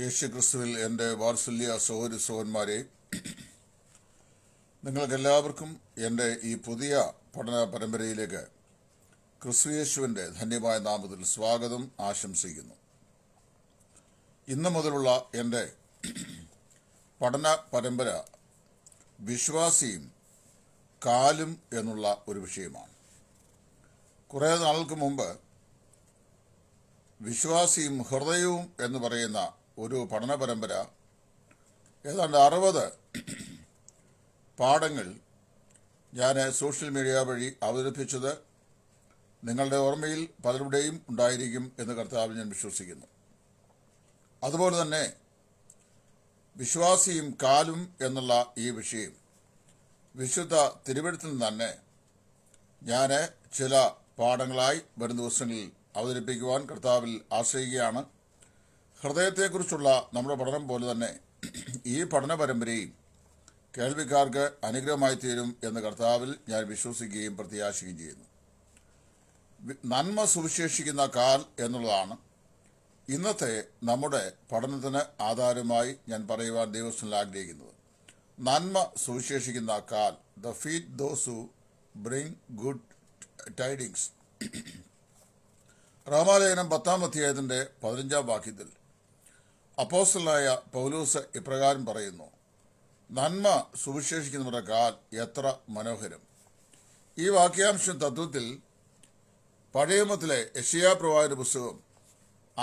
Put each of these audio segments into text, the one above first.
യേശു ക്രിസ്തുവിൽ എൻ്റെ വാത്സല്യ സഹോദരി സഹോന്മാരെ നിങ്ങൾക്കെല്ലാവർക്കും എൻ്റെ ഈ പുതിയ പഠന പരമ്പരയിലേക്ക് ക്രിസ്തുയേശുവിൻ്റെ ധന്യമായ നാമത്തിൽ സ്വാഗതം ആശംസിക്കുന്നു ഇന്ന് മുതലുള്ള എൻ്റെ പഠന പരമ്പര വിശ്വാസിയും കാലും എന്നുള്ള ഒരു വിഷയമാണ് കുറേ നാൾക്ക് മുമ്പ് വിശ്വാസിയും ഹൃദയവും എന്ന് പറയുന്ന ഒരു പഠന പരമ്പര ഏതാണ്ട് അറുപത് പാഠങ്ങൾ ഞാൻ സോഷ്യൽ മീഡിയ വഴി അവതരിപ്പിച്ചത് നിങ്ങളുടെ ഓർമ്മയിൽ പലരുടെയും ഉണ്ടായിരിക്കും എന്ന് കർത്താവ് ഞാൻ വിശ്വസിക്കുന്നു അതുപോലെ തന്നെ വിശ്വാസിയും കാലും എന്നുള്ള ഈ വിഷയം വിശുദ്ധ തിരുവഴുത്തിൽ തന്നെ ഞാൻ ചില പാഠങ്ങളായി വരും ദിവസങ്ങളിൽ അവതരിപ്പിക്കുവാൻ കർത്താവിൽ ആശ്രയിക്കുകയാണ് ഹൃദയത്തെക്കുറിച്ചുള്ള നമ്മുടെ പഠനം പോലെ തന്നെ ഈ പഠന പരമ്പരയും കേൾവിക്കാർക്ക് അനുഗ്രഹമായി തീരും എന്ന് കർത്താവിൽ ഞാൻ വിശ്വസിക്കുകയും പ്രത്യാശിക്കുകയും ചെയ്യുന്നു നന്മ സുവിശേഷിക്കുന്ന കാൽ എന്നുള്ളതാണ് ഇന്നത്തെ നമ്മുടെ പഠനത്തിന് ആധാരമായി ഞാൻ പറയുവാൻ ദൈവസ്വനിൽ ആഗ്രഹിക്കുന്നത് നന്മ സുവിശേഷിക്കുന്ന കാൽ the feet those who bring good tidings റഹ്മാലേഖനം പത്താം അധ്യായത്തിൻ്റെ പതിനഞ്ചാം വാക്യത്തിൽ അപ്പോസലായ പൗലൂസ് ഇപ്രകാരം പറയുന്നു നന്മ സുവിശേഷിക്കുന്നവരുടെ കാൽ എത്ര മനോഹരം ഈ വാക്യാംശം തത്വത്തിൽ പഴയമത്തിലെ യഷിയാ പ്രവാചന പുസ്തകം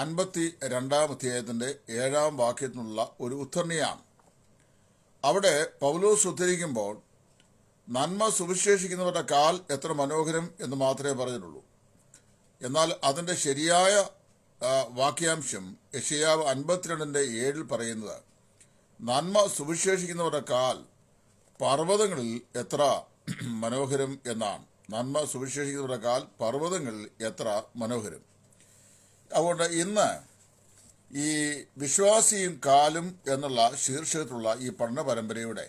അൻപത്തി രണ്ടാം അധ്യായത്തിൻ്റെ ഏഴാം വാക്യത്തിനുള്ള ഒരു ഉദ്ധരണിയാണ് അവിടെ പൗലോസ് ഉദ്ധരിക്കുമ്പോൾ നന്മ സുവിശേഷിക്കുന്നവരുടെ കാൽ എത്ര മനോഹരം എന്ന് മാത്രമേ പറഞ്ഞിട്ടുള്ളൂ എന്നാൽ അതിൻ്റെ ശരിയായ വാക്യാംശം യഷയാവ് അൻപത്തിരണ്ടിൻ്റെ ഏഴിൽ പറയുന്നത് നന്മ സുവിശേഷിക്കുന്നവരുടെ കാൽ പർവ്വതങ്ങളിൽ എത്ര മനോഹരം എന്നാണ് നന്മ സുവിശേഷിക്കുന്നവരുടെ കാൽ പർവ്വതങ്ങളിൽ എത്ര മനോഹരം അതുകൊണ്ട് ഇന്ന് ഈ വിശ്വാസിയും കാലും എന്നുള്ള ശീർഷകത്തിലുള്ള ഈ പഠന പരമ്പരയുടെ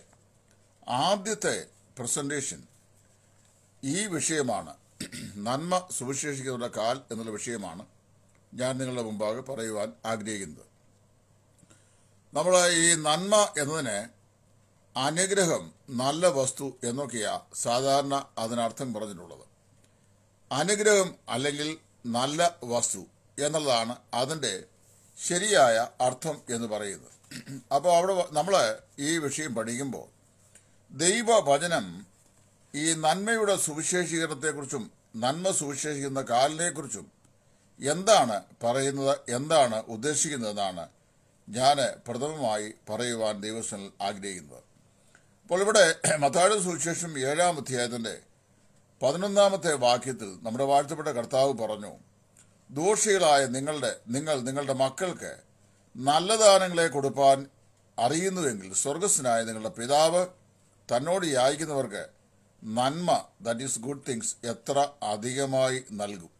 ആദ്യത്തെ പ്രസൻറ്റേഷൻ ഈ വിഷയമാണ് നന്മ സുവിശേഷിക്കുന്നവരുടെ കാൽ എന്നുള്ള വിഷയമാണ് ഞാൻ നിങ്ങളുടെ മുമ്പാകെ പറയുവാൻ ആഗ്രഹിക്കുന്നത് നമ്മൾ ഈ നന്മ എന്നതിനെ അനുഗ്രഹം നല്ല വസ്തു എന്നൊക്കെയാണ് സാധാരണ അതിനർത്ഥം പറഞ്ഞിട്ടുള്ളത് അനുഗ്രഹം അല്ലെങ്കിൽ നല്ല വസ്തു എന്നുള്ളതാണ് അതിൻ്റെ ശരിയായ അർത്ഥം എന്ന് പറയുന്നത് അപ്പോൾ അവിടെ നമ്മൾ ഈ വിഷയം പഠിക്കുമ്പോൾ ദൈവവചനം ഈ നന്മയുടെ സുവിശേഷീകരണത്തെക്കുറിച്ചും നന്മ സുവിശേഷിക്കുന്ന കാലിനെക്കുറിച്ചും എന്താണ് പറയുന്നത് എന്താണ് ഉദ്ദേശിക്കുന്നതെന്നാണ് ഞാൻ പ്രഥമമായി പറയുവാൻ ദൈവസ്വനിൽ ആഗ്രഹിക്കുന്നത് അപ്പോൾ ഇവിടെ മത്താഴ സുവിശേഷം ഏഴാം അധ്യായത്തിൻ്റെ പതിനൊന്നാമത്തെ വാക്യത്തിൽ നമ്മുടെ വാഴ്ത്തപ്പെട്ട കർത്താവ് പറഞ്ഞു ദോഷികളായ നിങ്ങളുടെ നിങ്ങൾ നിങ്ങളുടെ മക്കൾക്ക് നല്ല ദാനങ്ങളെ കൊടുപ്പാൻ അറിയുന്നുവെങ്കിൽ സ്വർഗസ്വനായ നിങ്ങളുടെ പിതാവ് തന്നോട് യാചിക്കുന്നവർക്ക് നന്മ ദാറ്റ് ഈസ് ഗുഡ് തിങ്സ് എത്ര അധികമായി നൽകും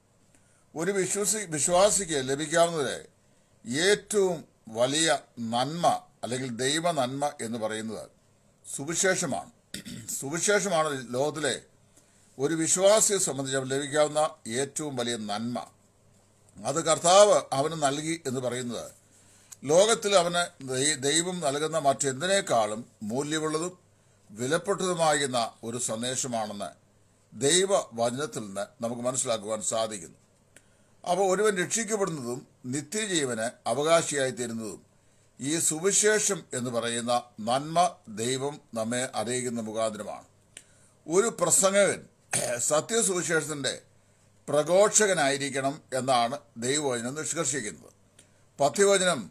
ഒരു വിശ്വസി വിശ്വാസിക്ക് ലഭിക്കാവുന്നതിലെ ഏറ്റവും വലിയ നന്മ അല്ലെങ്കിൽ ദൈവ നന്മ എന്ന് പറയുന്നത് സുവിശേഷമാണ് സുവിശേഷമാണ് ലോകത്തിലെ ഒരു വിശ്വാസിയെ സംബന്ധിച്ച് ലഭിക്കാവുന്ന ഏറ്റവും വലിയ നന്മ അത് കർത്താവ് അവന് നൽകി എന്ന് പറയുന്നത് ലോകത്തിൽ അവന് ദൈവം നൽകുന്ന മറ്റെന്തിനേക്കാളും മൂല്യമുള്ളതും വിലപ്പെട്ടതുമായിരുന്ന ഒരു സന്ദേശമാണെന്ന് ദൈവവചനത്തിൽ നിന്ന് നമുക്ക് മനസ്സിലാക്കുവാൻ സാധിക്കുന്നു അവ ഒരുവൻ രക്ഷിക്കപ്പെടുന്നതും നിത്യജീവന് അവകാശിയായി തീരുന്നതും ഈ സുവിശേഷം എന്ന് പറയുന്ന നന്മ ദൈവം നമ്മെ അറിയിക്കുന്ന മുഖാന്തരമാണ് ഒരു പ്രസംഗകൻ സത്യസുവിശേഷത്തിന്റെ പ്രഘോഷകനായിരിക്കണം എന്നാണ് ദൈവവചനം നിഷ്കർഷിക്കുന്നത് പഥ്യവചനം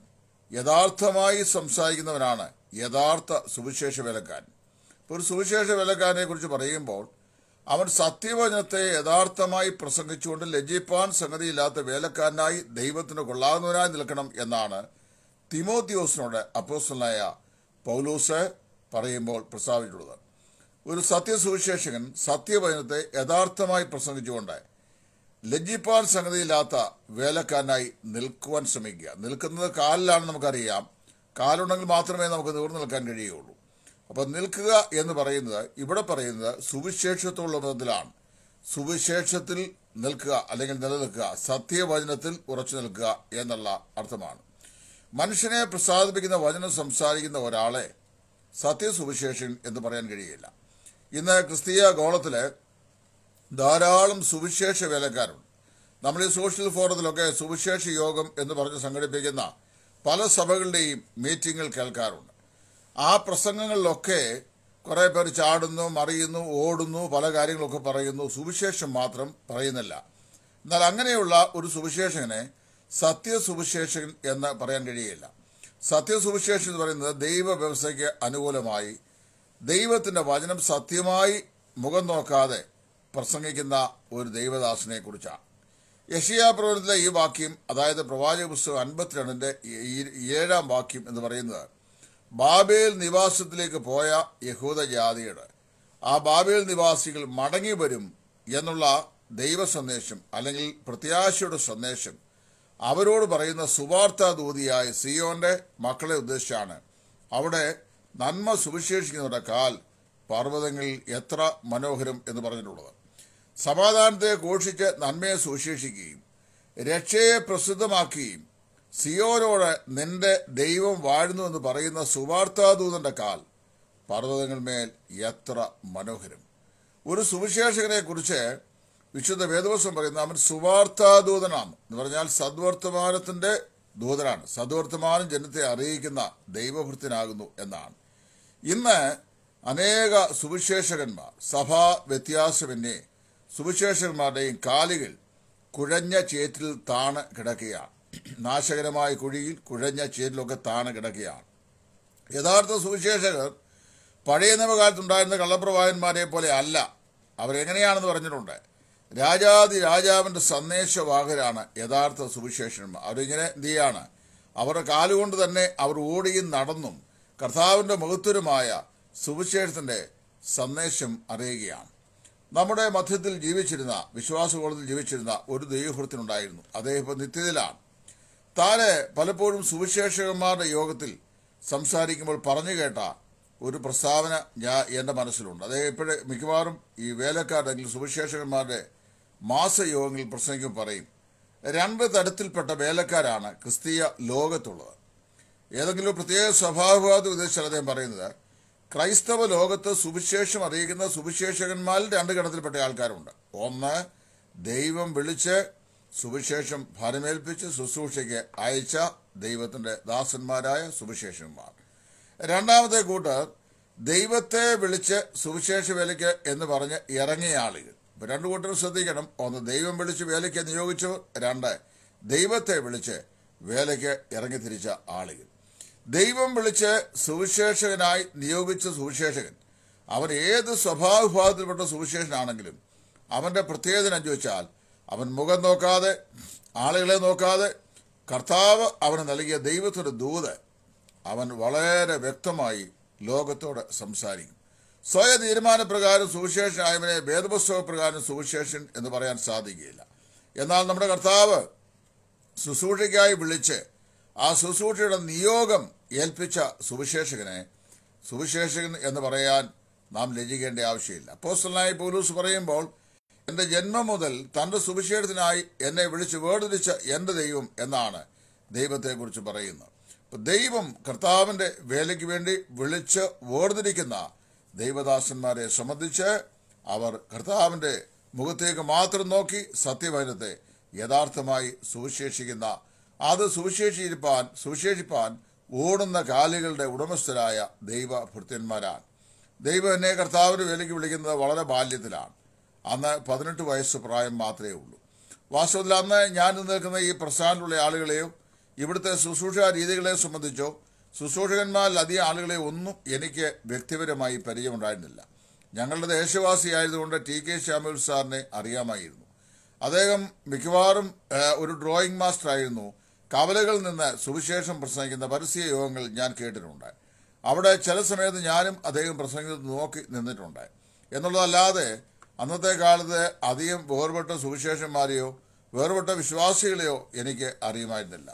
യഥാർത്ഥമായി സംസാരിക്കുന്നവനാണ് യഥാർത്ഥ സുവിശേഷ വേലക്കാരൻ ഒരു സുവിശേഷ വേലക്കാരനെ കുറിച്ച് പറയുമ്പോൾ അവൻ സത്യവചനത്തെ യഥാർത്ഥമായി പ്രസംഗിച്ചുകൊണ്ട് ലജ്ജിപ്പാൻ സംഗതിയില്ലാത്ത വേലക്കാരനായി ദൈവത്തിന് കൊള്ളാകുന്നവനായി നിൽക്കണം എന്നാണ് തിമോത്തിയോസിനോട് അപ്പോസ്റ്റലായ പൗലൂസ് പറയുമ്പോൾ പ്രസ്താവിച്ചിട്ടുള്ളത് ഒരു സത്യസുവിശേഷകൻ സത്യവചനത്തെ യഥാർത്ഥമായി പ്രസംഗിച്ചുകൊണ്ട് ലജ്ജിപ്പാൻ സംഗതിയില്ലാത്ത വേലക്കാരനായി നിൽക്കുവാൻ ശ്രമിക്കുക നിൽക്കുന്നത് കാലിലാണ് നമുക്കറിയാം കാലുണ്ടെങ്കിൽ മാത്രമേ നമുക്ക് നിവർന്നു നിൽക്കാൻ കഴിയുകയുള്ളൂ അപ്പോൾ നിൽക്കുക എന്ന് പറയുന്നത് ഇവിടെ പറയുന്നത് സുവിശേഷത്തുള്ള ബന്ധത്തിലാണ് സുവിശേഷത്തിൽ നിൽക്കുക അല്ലെങ്കിൽ നിലനിൽക്കുക സത്യവചനത്തിൽ ഉറച്ചു നിൽക്കുക എന്നുള്ള അർത്ഥമാണ് മനുഷ്യനെ പ്രസാദിപ്പിക്കുന്ന വചനം സംസാരിക്കുന്ന ഒരാളെ സത്യസുവിശേഷൻ എന്ന് പറയാൻ കഴിയില്ല ഇന്ന് ക്രിസ്തീയ ഗോളത്തിൽ ധാരാളം സുവിശേഷ വേലക്കാരുണ്ട് നമ്മൾ ഈ സോഷ്യൽ ഫോറത്തിലൊക്കെ സുവിശേഷ യോഗം എന്ന് പറഞ്ഞ് സംഘടിപ്പിക്കുന്ന പല സഭകളുടെയും മീറ്റിംഗുകൾ കേൾക്കാറുണ്ട് ആ പ്രസംഗങ്ങളിലൊക്കെ കുറേ പേർ ചാടുന്നു മറിയുന്നു ഓടുന്നു പല കാര്യങ്ങളൊക്കെ പറയുന്നു സുവിശേഷം മാത്രം പറയുന്നില്ല എന്നാൽ അങ്ങനെയുള്ള ഒരു സുവിശേഷകനെ സത്യസുവിശേഷൻ എന്ന് പറയാൻ കഴിയില്ല സത്യസുവിശേഷൻ എന്ന് പറയുന്നത് ദൈവ വ്യവസ്ഥയ്ക്ക് അനുകൂലമായി ദൈവത്തിൻ്റെ വചനം സത്യമായി മുഖം നോക്കാതെ പ്രസംഗിക്കുന്ന ഒരു ദൈവദാസനെ കുറിച്ചാണ് യഷിയാ പ്രവചനത്തിലെ ഈ വാക്യം അതായത് പ്രവാചക പുസ്തകം അൻപത്തിരണ്ടിന്റെ ഏഴാം വാക്യം എന്ന് പറയുന്നത് ബാബേൽ നിവാസത്തിലേക്ക് പോയ യഹൂദജാതിയുടെ ആ ബാബേൽ നിവാസികൾ മടങ്ങി വരും എന്നുള്ള ദൈവ സന്ദേശം അല്ലെങ്കിൽ പ്രത്യാശയുടെ സന്ദേശം അവരോട് പറയുന്ന സുവാർത്താദൂതിയായ സിയോന്റെ മക്കളെ ഉദ്ദേശിച്ചാണ് അവിടെ നന്മ സുവിശേഷിക്കുന്നവരുടെ കാൽ പർവ്വതങ്ങളിൽ എത്ര മനോഹരം എന്ന് പറഞ്ഞിട്ടുള്ളത് സമാധാനത്തെ ഘോഷിച്ച് നന്മയെ സുവിശേഷിക്കുകയും രക്ഷയെ പ്രസിദ്ധമാക്കുകയും സിയോനോട് നിന്റെ ദൈവം വാഴുന്നു എന്ന് പറയുന്ന സുവാർത്താദൂതന്റെ കാൽ മേൽ എത്ര മനോഹരം ഒരു സുവിശേഷകനെ കുറിച്ച് വിശുദ്ധ വേദവസ്വം പറയുന്നു അവൻ സുവാർത്താദൂതനാണ് എന്ന് പറഞ്ഞാൽ സദ്വർത്തമാനത്തിന്റെ ദൂതനാണ് സദ്വർത്തമാനം ജനത്തെ അറിയിക്കുന്ന ദൈവഭൃത്തിനാകുന്നു എന്നാണ് ഇന്ന് അനേക സുവിശേഷകന്മാർ സഭാ വ്യത്യാസമെന്നേ സുവിശേഷകന്മാരുടെയും കാലുകൾ കുഴഞ്ഞ ചേറ്റിൽ താണ് കിടക്കുകയാണ് നാശകരമായ കുഴിയിൽ കുഴഞ്ഞ ചേരിലൊക്കെ താണ കിടക്കുകയാണ് യഥാർത്ഥ സുവിശേഷകർ പഴയ നിയമകാലത്തുണ്ടായിരുന്ന കള്ളപ്രവാഹന്മാരെ പോലെ അല്ല അവരെങ്ങനെയാണെന്ന് പറഞ്ഞിട്ടുണ്ട് രാജാതി രാജാവിൻ്റെ സന്ദേശവാഹരാണ് യഥാർത്ഥ സുവിശേഷന്മാർ അവരിങ്ങനെ ചെയ്യാണ് അവരുടെ കാലുകൊണ്ട് തന്നെ അവർ ഓടിയും നടന്നും കർത്താവിൻ്റെ മഹത്വരമായ സുവിശേഷത്തിൻ്റെ സന്ദേശം അറിയുകയാണ് നമ്മുടെ മധ്യത്തിൽ ജീവിച്ചിരുന്ന വിശ്വാസകോളത്തിൽ ജീവിച്ചിരുന്ന ഒരു ദൈവഹൃത്തിനുണ്ടായിരുന്നു അദ്ദേഹം ഇപ്പോൾ നിത്യതയിലാണ് താന് പലപ്പോഴും സുവിശേഷകന്മാരുടെ യോഗത്തിൽ സംസാരിക്കുമ്പോൾ പറഞ്ഞു കേട്ട ഒരു പ്രസ്താവന ഞാൻ എൻ്റെ മനസ്സിലുണ്ട് അതേ ഇപ്പോഴേ മിക്കവാറും ഈ വേലക്കാരുടെ അല്ലെങ്കിൽ സുവിശേഷകന്മാരുടെ മാസയോഗങ്ങളിൽ പ്രസംഗിക്കുമ്പോൾ പറയും രണ്ട് തരത്തിൽപ്പെട്ട വേലക്കാരാണ് ക്രിസ്തീയ ലോകത്തുള്ളത് ഏതെങ്കിലും പ്രത്യേക സ്വഭാവവാദം ഉദ്ദേശിച്ചാൽ അദ്ദേഹം പറയുന്നത് ക്രൈസ്തവ ലോകത്ത് സുവിശേഷം അറിയിക്കുന്ന സുവിശേഷകന്മാരിൽ രണ്ട് ഗണത്തിൽപ്പെട്ട ആൾക്കാരുണ്ട് ഒന്ന് ദൈവം വിളിച്ച് സുവിശേഷം ഫലമേൽപ്പിച്ച് ശുശ്രൂഷയ്ക്ക് അയച്ച ദൈവത്തിന്റെ ദാസന്മാരായ സുവിശേഷന്മാർ രണ്ടാമത്തെ കൂട്ടർ ദൈവത്തെ വിളിച്ച് സുവിശേഷ വേലയ്ക്ക് എന്ന് പറഞ്ഞ് ഇറങ്ങിയ ആളുകൾ രണ്ടു കൂട്ടരും ശ്രദ്ധിക്കണം ഒന്ന് ദൈവം വിളിച്ച് വേലയ്ക്ക് നിയോഗിച്ചവർ രണ്ട് ദൈവത്തെ വിളിച്ച് വേലയ്ക്ക് ഇറങ്ങിത്തിരിച്ച ആളുകൾ ദൈവം വിളിച്ച് സുവിശേഷകനായി നിയോഗിച്ച സുവിശേഷകൻ അവൻ ഏത് സ്വഭാവ വിഭാഗത്തിൽപ്പെട്ട സുവിശേഷനാണെങ്കിലും അവന്റെ പ്രത്യേകത ചോദിച്ചാൽ അവൻ മുഖം നോക്കാതെ ആളുകളെ നോക്കാതെ കർത്താവ് അവന് നൽകിയ ദൈവത്തിൻ്റെ ദൂത് അവൻ വളരെ വ്യക്തമായി ലോകത്തോട് സംസാരിക്കും സ്വയ തീരുമാനപ്രകാരം സുവിശേഷൻ ആയവനെ വേദപുസ്തക പ്രകാരം സുവിശേഷൻ എന്ന് പറയാൻ സാധിക്കുകയില്ല എന്നാൽ നമ്മുടെ കർത്താവ് ശുശ്രൂഷയ്ക്കായി വിളിച്ച് ആ ശുശ്രൂഷയുടെ നിയോഗം ഏൽപ്പിച്ച സുവിശേഷകനെ സുവിശേഷകൻ എന്ന് പറയാൻ നാം ലജിക്കേണ്ട ആവശ്യമില്ല അപ്പോസ്റ്റലായി പോലീസ് പറയുമ്പോൾ എന്റെ ജന്മം മുതൽ തന്റെ സുവിശേഷത്തിനായി എന്നെ വിളിച്ച് വേർതിരിച്ച എന്റെ ദൈവം എന്നാണ് ദൈവത്തെക്കുറിച്ച് പറയുന്നത് ദൈവം കർത്താവിന്റെ വേലയ്ക്ക് വേണ്ടി വിളിച്ച് വേർതിരിക്കുന്ന ദൈവദാസന്മാരെ സംബന്ധിച്ച് അവർ കർത്താവിന്റെ മുഖത്തേക്ക് മാത്രം നോക്കി സത്യവചനത്തെ യഥാർത്ഥമായി സുവിശേഷിക്കുന്ന അത് സുവിശേഷിപ്പാൻ സുവിശേഷിപ്പാൻ ഓടുന്ന കാലികളുടെ ഉടമസ്ഥരായ ദൈവഭൃത്യന്മാരാണ് ദൈവം എന്നെ കർത്താവിന് വേലയ്ക്ക് വിളിക്കുന്നത് വളരെ ബാല്യത്തിലാണ് അന്ന് പതിനെട്ട് വയസ്സ് പ്രായം മാത്രമേ ഉള്ളൂ വാസ്തവത്തിൽ അന്ന് ഞാൻ നിൽക്കുന്ന ഈ പ്രസ്ഥാനത്തിലുള്ള ആളുകളെയോ ഇവിടുത്തെ ശുശ്രൂഷ രീതികളെ സംബന്ധിച്ചോ ശുശ്രൂഷകന്മാരിൽ അധികം ആളുകളെ ഒന്നും എനിക്ക് വ്യക്തിപരമായി പരിചയമുണ്ടായിരുന്നില്ല ഞങ്ങളുടെ ദേശവാസിയായതുകൊണ്ട് ടി കെ ശ്യാമുൽ സാറിനെ അറിയാമായിരുന്നു അദ്ദേഹം മിക്കവാറും ഒരു ഡ്രോയിങ് മാസ്റ്റർ ആയിരുന്നു കവലകളിൽ നിന്ന് സുവിശേഷം പ്രസംഗിക്കുന്ന പരസ്യ യോഗങ്ങൾ ഞാൻ കേട്ടിട്ടുണ്ട് അവിടെ ചില സമയത്ത് ഞാനും അദ്ദേഹം പ്രസംഗിക്കുന്നത് നോക്കി നിന്നിട്ടുണ്ട് എന്നുള്ളതല്ലാതെ അന്നത്തെ കാലത്ത് അധികം വേർപെട്ട സുവിശേഷന്മാരെയോ വേർപെട്ട വിശ്വാസികളെയോ എനിക്ക് അറിയുമായിരുന്നില്ല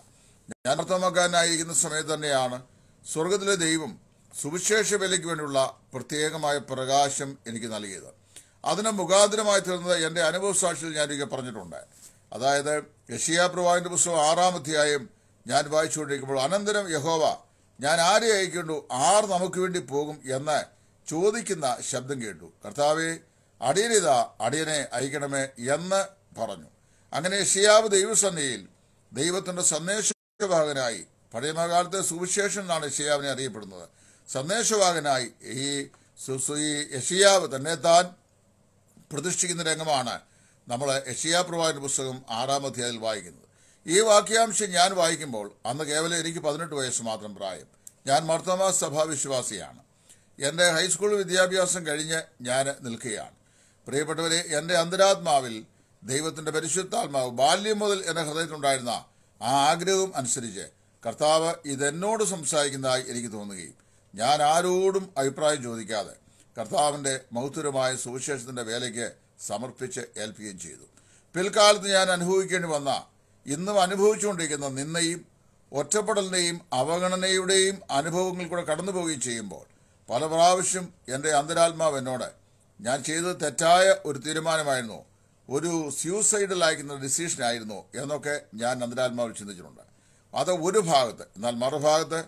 ഞാൻ അർത്ഥമാക്കാനായിരിക്കുന്ന സമയത്ത് തന്നെയാണ് സ്വർഗത്തിലെ ദൈവം സുവിശേഷ വിലയ്ക്ക് വേണ്ടിയുള്ള പ്രത്യേകമായ പ്രകാശം എനിക്ക് നൽകിയത് അതിന് മുഖാന്തരമായി തീർന്നത് എൻ്റെ അനുഭവ സാക്ഷിയിൽ ഞാൻ പറഞ്ഞിട്ടുണ്ട് അതായത് യഷിയ പ്രവാഹിന്റെ പുസ്തകം ആറാം അധ്യായം ഞാൻ വായിച്ചുകൊണ്ടിരിക്കുമ്പോൾ അനന്തരം യഹോവ ഞാൻ ആരെ അയക്കേണ്ടു ആർ നമുക്ക് വേണ്ടി പോകും എന്ന് ചോദിക്കുന്ന ശബ്ദം കേട്ടു കർത്താവേ അടിയനിതാ അടിയനെ അയക്കണമേ എന്ന് പറഞ്ഞു അങ്ങനെ ഷിയാവ് ദൈവസന്നിയിൽ ദൈവത്തിന്റെ സന്ദേശവാഹകനായി പഴയമകാലത്തെ സുവിശേഷം എന്നാണ് ഷിയാവിനെ അറിയപ്പെടുന്നത് സന്ദേശവാഹകനായി ഈ ഈ യഷിയാവ് തന്നെ താൻ പ്രതിഷ്ഠിക്കുന്ന രംഗമാണ് നമ്മൾ യഷിയാ പ്രവാചന പുസ്തകം ആറാം അധ്യായത്തിൽ വായിക്കുന്നത് ഈ വാക്യാംശം ഞാൻ വായിക്കുമ്പോൾ അന്ന് കേവലം എനിക്ക് പതിനെട്ട് വയസ്സ് മാത്രം പ്രായം ഞാൻ മർത്തമാ സഭാ വിശ്വാസിയാണ് എൻ്റെ ഹൈസ്കൂൾ വിദ്യാഭ്യാസം കഴിഞ്ഞ് ഞാൻ നിൽക്കുകയാണ് പ്രിയപ്പെട്ടവരെ എൻ്റെ അന്തരാത്മാവിൽ ദൈവത്തിൻ്റെ പരിശുദ്ധാത്മാവ് ബാല്യം മുതൽ എൻ്റെ ഹൃദയത്തിലുണ്ടായിരുന്ന ആ ആഗ്രഹവും അനുസരിച്ച് കർത്താവ് ഇതെന്നോട് സംസാരിക്കുന്നതായി എനിക്ക് തോന്നുകയും ഞാൻ ആരോടും അഭിപ്രായം ചോദിക്കാതെ കർത്താവിൻ്റെ മഹത്വരമായ സുവിശേഷത്തിൻ്റെ വേലയ്ക്ക് സമർപ്പിച്ച് ഏൽപ്പിക്കുകയും ചെയ്തു പിൽക്കാലത്ത് ഞാൻ അനുഭവിക്കേണ്ടി വന്ന ഇന്നും അനുഭവിച്ചുകൊണ്ടിരിക്കുന്ന നിന്നയും ഒറ്റപ്പെടലിൻ്റെയും അവഗണനയുടെയും അനുഭവങ്ങൾ കൂടെ കടന്നു പോവുകയും ചെയ്യുമ്പോൾ പല പ്രാവശ്യം എൻ്റെ അന്തരാത്മാവ് എന്നോട് ഞാൻ ചെയ്തത് തെറ്റായ ഒരു തീരുമാനമായിരുന്നു ഒരു സ്യൂസൈഡൽ അയക്കുന്ന ഡിസിഷൻ ആയിരുന്നു എന്നൊക്കെ ഞാൻ നന്ദരാത്മാവിൽ ചിന്തിച്ചിട്ടുണ്ട് അത് ഒരു ഭാഗത്ത് എന്നാൽ മറുഭാഗത്ത്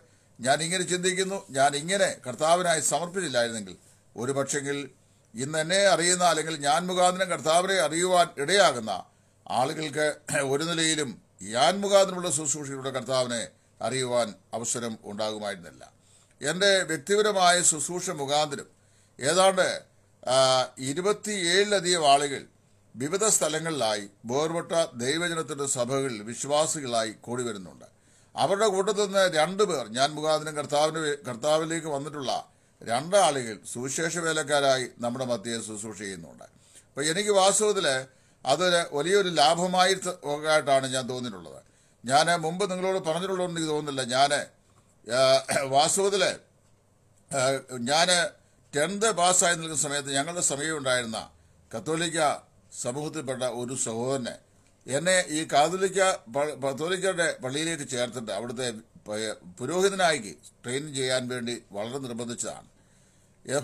ഞാൻ ഇങ്ങനെ ചിന്തിക്കുന്നു ഞാൻ ഇങ്ങനെ കർത്താവിനായി സമർപ്പിച്ചില്ലായിരുന്നെങ്കിൽ ഒരു പക്ഷെങ്കിൽ ഇന്ന് എന്നെ അറിയുന്ന അല്ലെങ്കിൽ ഞാൻ മുഖാന്തരം കർത്താവിനെ അറിയുവാൻ ഇടയാകുന്ന ആളുകൾക്ക് ഒരു നിലയിലും ഞാൻ മുഖാന്തരമുള്ള ശുശ്രൂഷയുടെ കർത്താവിനെ അറിയുവാൻ അവസരം ഉണ്ടാകുമായിരുന്നില്ല എൻ്റെ വ്യക്തിപരമായ ശുശ്രൂഷ മുഖാന്തരം ഏതാണ്ട് ഇരുപത്തിയേഴിലധികം ആളുകൾ വിവിധ സ്ഥലങ്ങളിലായി ബോർവട്ട ദൈവജനത്തിന്റെ സഭകളിൽ വിശ്വാസികളായി കൂടി വരുന്നുണ്ട് അവരുടെ കൂട്ടത്തിൽ നിന്ന് രണ്ടു പേർ ഞാൻ മുഖാന്തരം കർത്താവിന് കർത്താവിലേക്ക് വന്നിട്ടുള്ള രണ്ടാളുകൾ സുവിശേഷ വേലക്കാരായി നമ്മുടെ മധ്യയെ ശുശ്രൂഷ ചെയ്യുന്നുണ്ട് അപ്പോൾ എനിക്ക് വാസ്തവത്തിൽ അതൊരു വലിയൊരു ലാഭമായി ആയിട്ടാണ് ഞാൻ തോന്നിയിട്ടുള്ളത് ഞാൻ മുമ്പ് നിങ്ങളോട് പറഞ്ഞിട്ടുള്ളതുകൊണ്ട് എനിക്ക് തോന്നുന്നില്ല ഞാൻ വാസ്തവത്തിൽ ഞാൻ ടെൻത് പാസ്സായി നിൽക്കുന്ന സമയത്ത് ഞങ്ങളുടെ സമീപമുണ്ടായിരുന്ന കത്തോലിക്ക സമൂഹത്തിൽപ്പെട്ട ഒരു സഹോദരനെ എന്നെ ഈ കാതോലിക്ക കത്തോലിക്കയുടെ പള്ളിയിലേക്ക് ചേർത്തിട്ട് അവിടുത്തെ പുരോഹിതനായി ട്രെയിൻ ചെയ്യാൻ വേണ്ടി വളരെ നിർബന്ധിച്ചതാണ്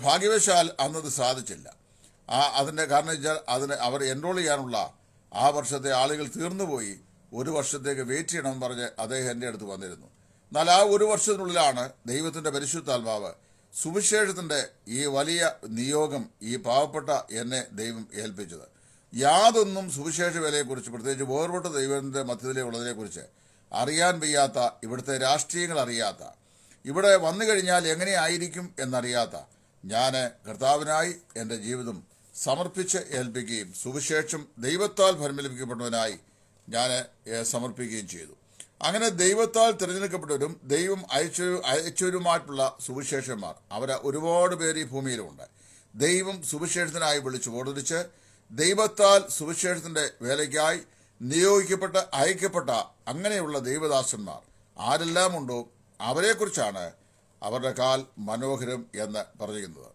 ഭാഗ്യവശാൽ അന്നത് സാധിച്ചില്ല ആ അതിൻ്റെ കാരണം വെച്ചാൽ അതിന് അവർ എൻറോൾ ചെയ്യാനുള്ള ആ വർഷത്തെ ആളുകൾ തീർന്നുപോയി ഒരു വർഷത്തേക്ക് വെയിറ്റ് ചെയ്യണമെന്ന് പറഞ്ഞ് അദ്ദേഹം എൻ്റെ അടുത്ത് വന്നിരുന്നു എന്നാൽ ആ ഒരു വർഷത്തിനുള്ളിലാണ് ദൈവത്തിൻ്റെ പരിശുദ്ധാത്മാവ് സുവിശേഷത്തിന്റെ ഈ വലിയ നിയോഗം ഈ പാവപ്പെട്ട എന്നെ ദൈവം ഏൽപ്പിച്ചത് യാതൊന്നും സുവിശേഷ വിലയെക്കുറിച്ച് പ്രത്യേകിച്ച് വേർപെട്ട ദൈവത്തിന്റെ മധ്യത്തിലെ ഉള്ളതിനെക്കുറിച്ച് അറിയാൻ വയ്യാത്ത ഇവിടുത്തെ രാഷ്ട്രീയങ്ങൾ അറിയാത്ത ഇവിടെ വന്നു കഴിഞ്ഞാൽ എങ്ങനെയായിരിക്കും എന്നറിയാത്ത ഞാൻ കർത്താവിനായി എൻ്റെ ജീവിതം സമർപ്പിച്ച് ഏൽപ്പിക്കുകയും സുവിശേഷം ദൈവത്താൽ ഫലം ലഭിക്കപ്പെടുന്നതിനായി ഞാൻ സമർപ്പിക്കുകയും ചെയ്തു അങ്ങനെ ദൈവത്താൽ തിരഞ്ഞെടുക്കപ്പെട്ടവരും ദൈവം അയച്ച അയച്ചവരുമായിട്ടുള്ള സുവിശേഷന്മാർ അവരെ ഒരുപാട് പേര് ഈ ഭൂമിയിലുണ്ട് ദൈവം സുവിശേഷത്തിനായി വിളിച്ചു ഓടിച്ച് ദൈവത്താൽ സുവിശേഷത്തിൻ്റെ വേലയ്ക്കായി നിയോഗിക്കപ്പെട്ട അയക്കപ്പെട്ട അങ്ങനെയുള്ള ദൈവദാസന്മാർ ആരെല്ലാം ഉണ്ടോ അവരെക്കുറിച്ചാണ് അവരുടെ കാൽ മനോഹരം എന്ന് പറയുന്നത്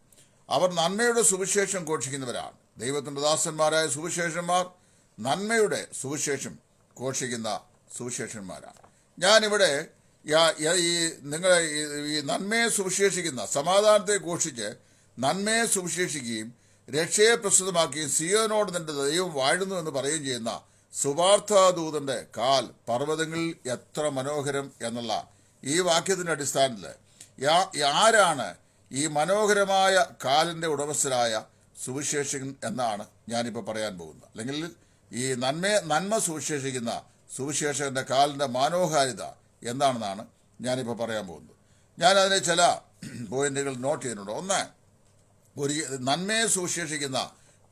അവർ നന്മയുടെ സുവിശേഷം ഘോഷിക്കുന്നവരാണ് ദൈവത്തിൻ്റെ ദാസന്മാരായ സുവിശേഷന്മാർ നന്മയുടെ സുവിശേഷം ഘോഷിക്കുന്ന സുവിശേഷന്മാരാണ് ഞാനിവിടെ ഈ നിങ്ങളെ ഈ നന്മയെ സുവിശേഷിക്കുന്ന സമാധാനത്തെ ഘോഷിച്ച് നന്മയെ സുവിശേഷിക്കുകയും രക്ഷയെ പ്രസ്തുതമാക്കുകയും സിയോനോട് നിന്റെ ദൈവം വാഴുന്നു എന്ന് പറയുകയും ചെയ്യുന്ന സുവാർത്ഥാദൂതന്റെ കാൽ പർവ്വതങ്ങളിൽ എത്ര മനോഹരം എന്നുള്ള ഈ വാക്യത്തിന്റെ അടിസ്ഥാനത്തിൽ ആരാണ് ഈ മനോഹരമായ കാലിന്റെ ഉടമസ്ഥരായ സുവിശേഷകൻ എന്നാണ് ഞാനിപ്പോൾ പറയാൻ പോകുന്നത് അല്ലെങ്കിൽ ഈ നന്മയെ നന്മ സുവിശേഷിക്കുന്ന സുവിശേഷകന്റെ കാലിന്റെ മനോഹാരിത എന്താണെന്നാണ് ഞാനിപ്പോൾ പറയാൻ പോകുന്നത് ഞാൻ അതിനെ ചില പോയിന്റുകൾ നോട്ട് ചെയ്യുന്നുണ്ട് ഒന്ന് ഒരു നന്മയെ സുവിശേഷിക്കുന്ന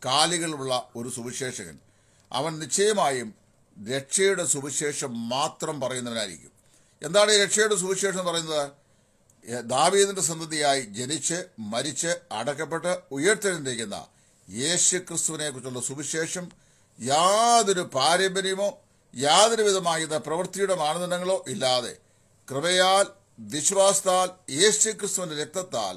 കാലികളുള്ള ഒരു സുവിശേഷകൻ അവൻ നിശ്ചയമായും രക്ഷയുടെ സുവിശേഷം മാത്രം പറയുന്നവനായിരിക്കും എന്താണ് ഈ രക്ഷയുടെ സുവിശേഷം എന്ന് പറയുന്നത് ദാവീദിന്റെ സന്തതിയായി ജനിച്ച് മരിച്ച് അടക്കപ്പെട്ട് ഉയർത്തെഴുന്നിരിക്കുന്ന യേശു കുറിച്ചുള്ള സുവിശേഷം യാതൊരു പാരമ്പര്യമോ യാതൊരു വിധമായത് പ്രവൃത്തിയുടെ മാനദണ്ഡങ്ങളോ ഇല്ലാതെ കൃപയാൽ വിശ്വാസത്താൽ യേശു ക്രിസ്തുവിന്റെ രക്തത്താൽ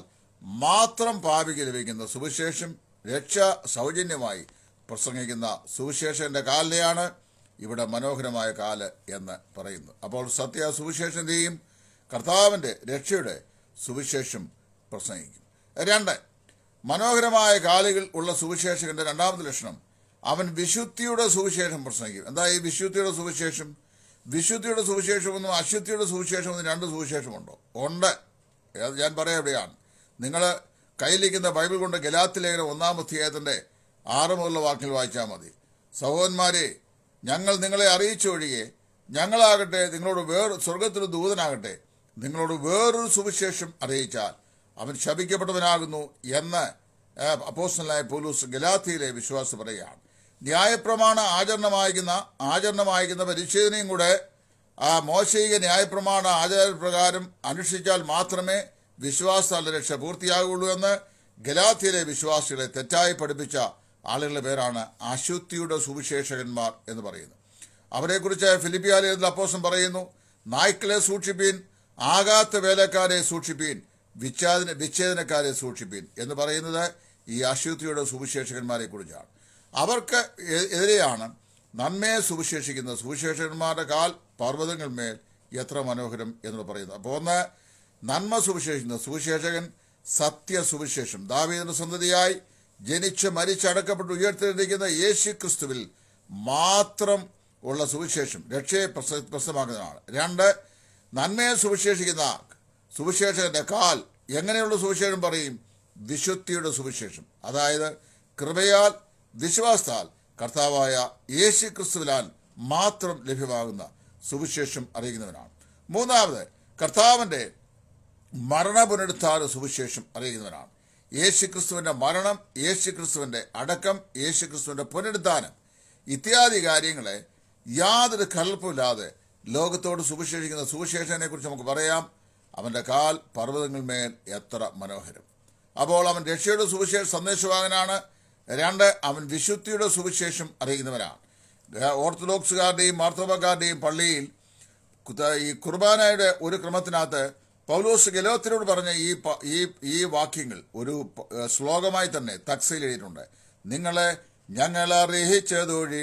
മാത്രം പാപിക്ക് ലഭിക്കുന്ന സുവിശേഷം രക്ഷ സൗജന്യമായി പ്രസംഗിക്കുന്ന സുവിശേഷന്റെ കാലിലെയാണ് ഇവിടെ മനോഹരമായ കാല് എന്ന് പറയുന്നു അപ്പോൾ സത്യ സുവിശേഷന്റെയും കർത്താവിന്റെ രക്ഷയുടെ സുവിശേഷം പ്രസംഗിക്കും രണ്ട് മനോഹരമായ കാലുകൾ ഉള്ള സുവിശേഷകന്റെ രണ്ടാമത്തെ ലക്ഷണം അവൻ വിശുദ്ധിയുടെ സുവിശേഷം പ്രസംഗിക്കും എന്താ ഈ വിശുദ്ധിയുടെ സുവിശേഷം വിശുദ്ധിയുടെ സുവിശേഷമെന്നും അശുദ്ധിയുടെ സുവിശേഷമെന്നും രണ്ട് സുവിശേഷമുണ്ടോ ഉണ്ട് അത് ഞാൻ പറയാം എവിടെയാണ് നിങ്ങൾ കയ്യിലിരിക്കുന്ന ബൈബിൾ കൊണ്ട് ഗലാത്തിലേഖനം ഒന്നാം അധ്യായത്തിൻ്റെ ആറ് മുതലുള്ള വാക്കിൽ വായിച്ചാൽ മതി സഹോദന്മാരെ ഞങ്ങൾ നിങ്ങളെ അറിയിച്ചു ഒഴികെ ഞങ്ങളാകട്ടെ നിങ്ങളോട് വേർ സ്വർഗത്തിലെ ദൂതനാകട്ടെ നിങ്ങളോട് വേറൊരു സുവിശേഷം അറിയിച്ചാൽ അവൻ ശപിക്കപ്പെട്ടവനാകുന്നു എന്ന് അപ്പോസ്റ്റലായ പോലീസ് ഗലാത്തിയിലെ വിശ്വാസി പറയുകയാണ് ന്യായപ്രമാണ ആചരണം വായിക്കുന്ന ആചരണം വായിക്കുന്ന പരിശീലനയും കൂടെ ആ മോശയിക ന്യായപ്രമാണ പ്രകാരം അനുഷ്ഠിച്ചാൽ മാത്രമേ വിശ്വാസ രക്ഷ പൂർത്തിയാകുള്ളൂ എന്ന് ഗലാത്തിയിലെ വിശ്വാസികളെ തെറ്റായി പഠിപ്പിച്ച ആളുകളുടെ പേരാണ് അശുദ്ധിയുടെ സുവിശേഷകന്മാർ എന്ന് പറയുന്നത് അവരെക്കുറിച്ച് ഫിലിപ്പിയാലിൽ അപ്പോസം പറയുന്നു നായ്ക്കളെ സൂക്ഷിപ്പീൻ ആകാത്ത വേലക്കാരെ സൂക്ഷിപ്പീൻ വിച്ഛേദന വിച്ഛേദനക്കാരെ സൂക്ഷിപ്പീൻ എന്ന് പറയുന്നത് ഈ അശുദ്ധിയുടെ സുവിശേഷകന്മാരെ കുറിച്ചാണ് അവർക്ക് എതിരെയാണ് നന്മയെ സുവിശേഷിക്കുന്ന സുവിശേഷന്മാരുടെ കാൽ മേൽ എത്ര മനോഹരം എന്ന് പറയുന്നത് അപ്പോൾ ഒന്ന് നന്മ സുവിശേഷിക്കുന്ന സുവിശേഷകൻ സത്യ സുവിശേഷം ദാവീദിന്റെ സന്തതിയായി ജനിച്ച് മരിച്ചടക്കപ്പെട്ട് ഉയർത്തെഴുന്നിരിക്കുന്ന യേശു ക്രിസ്തുവിൽ മാത്രം ഉള്ള സുവിശേഷം രക്ഷയെ പ്രശ്നമാക്കുന്നതാണ് രണ്ട് നന്മയെ സുവിശേഷിക്കുന്ന സുവിശേഷകന്റെ കാൽ എങ്ങനെയുള്ള സുവിശേഷം പറയും വിശുദ്ധിയുടെ സുവിശേഷം അതായത് കൃപയാൽ വിശ്വാസത്താൽ കർത്താവായ യേശു ക്രിസ്തുവിലാൽ മാത്രം ലഭ്യമാകുന്ന സുവിശേഷം അറിയിക്കുന്നവനാണ് മൂന്നാമത് കർത്താവിൻ്റെ മരണപുനരുത്ഥാന സുവിശേഷം അറിയിക്കുന്നവനാണ് യേശു ക്രിസ്തുവിൻ്റെ മരണം യേശു ക്രിസ്തുവിൻ്റെ അടക്കം യേശു ക്രിസ്തുവിൻ്റെ പുനരുദ്ധാനം ഇത്യാദി കാര്യങ്ങളെ യാതൊരു കലർപ്പുമില്ലാതെ ലോകത്തോട് സുവിശേഷിക്കുന്ന സുവിശേഷനെ കുറിച്ച് നമുക്ക് പറയാം അവൻ്റെ കാൽ മേൽ എത്ര മനോഹരം അപ്പോൾ അവൻ രക്ഷയുടെ സുവിശേഷ സന്ദേശവാഹനാണ് രണ്ട് അവൻ വിശുദ്ധിയുടെ സുവിശേഷം അറിയിക്കുന്നവനാണ് ഓർത്തഡോക്സുകാരുടെയും മാർത്തോബക്കാരുടെയും പള്ളിയിൽ ഈ കുർബാനയുടെ ഒരു ക്രമത്തിനകത്ത് പൗലോസ് ഗലോത്തിനോട് പറഞ്ഞ ഈ ഈ ഈ വാക്യങ്ങൾ ഒരു ശ്ലോകമായി തന്നെ തക്സയിൽ എഴുതിയിട്ടുണ്ട് നിങ്ങളെ ഞങ്ങളറിയിച്ചതൊഴി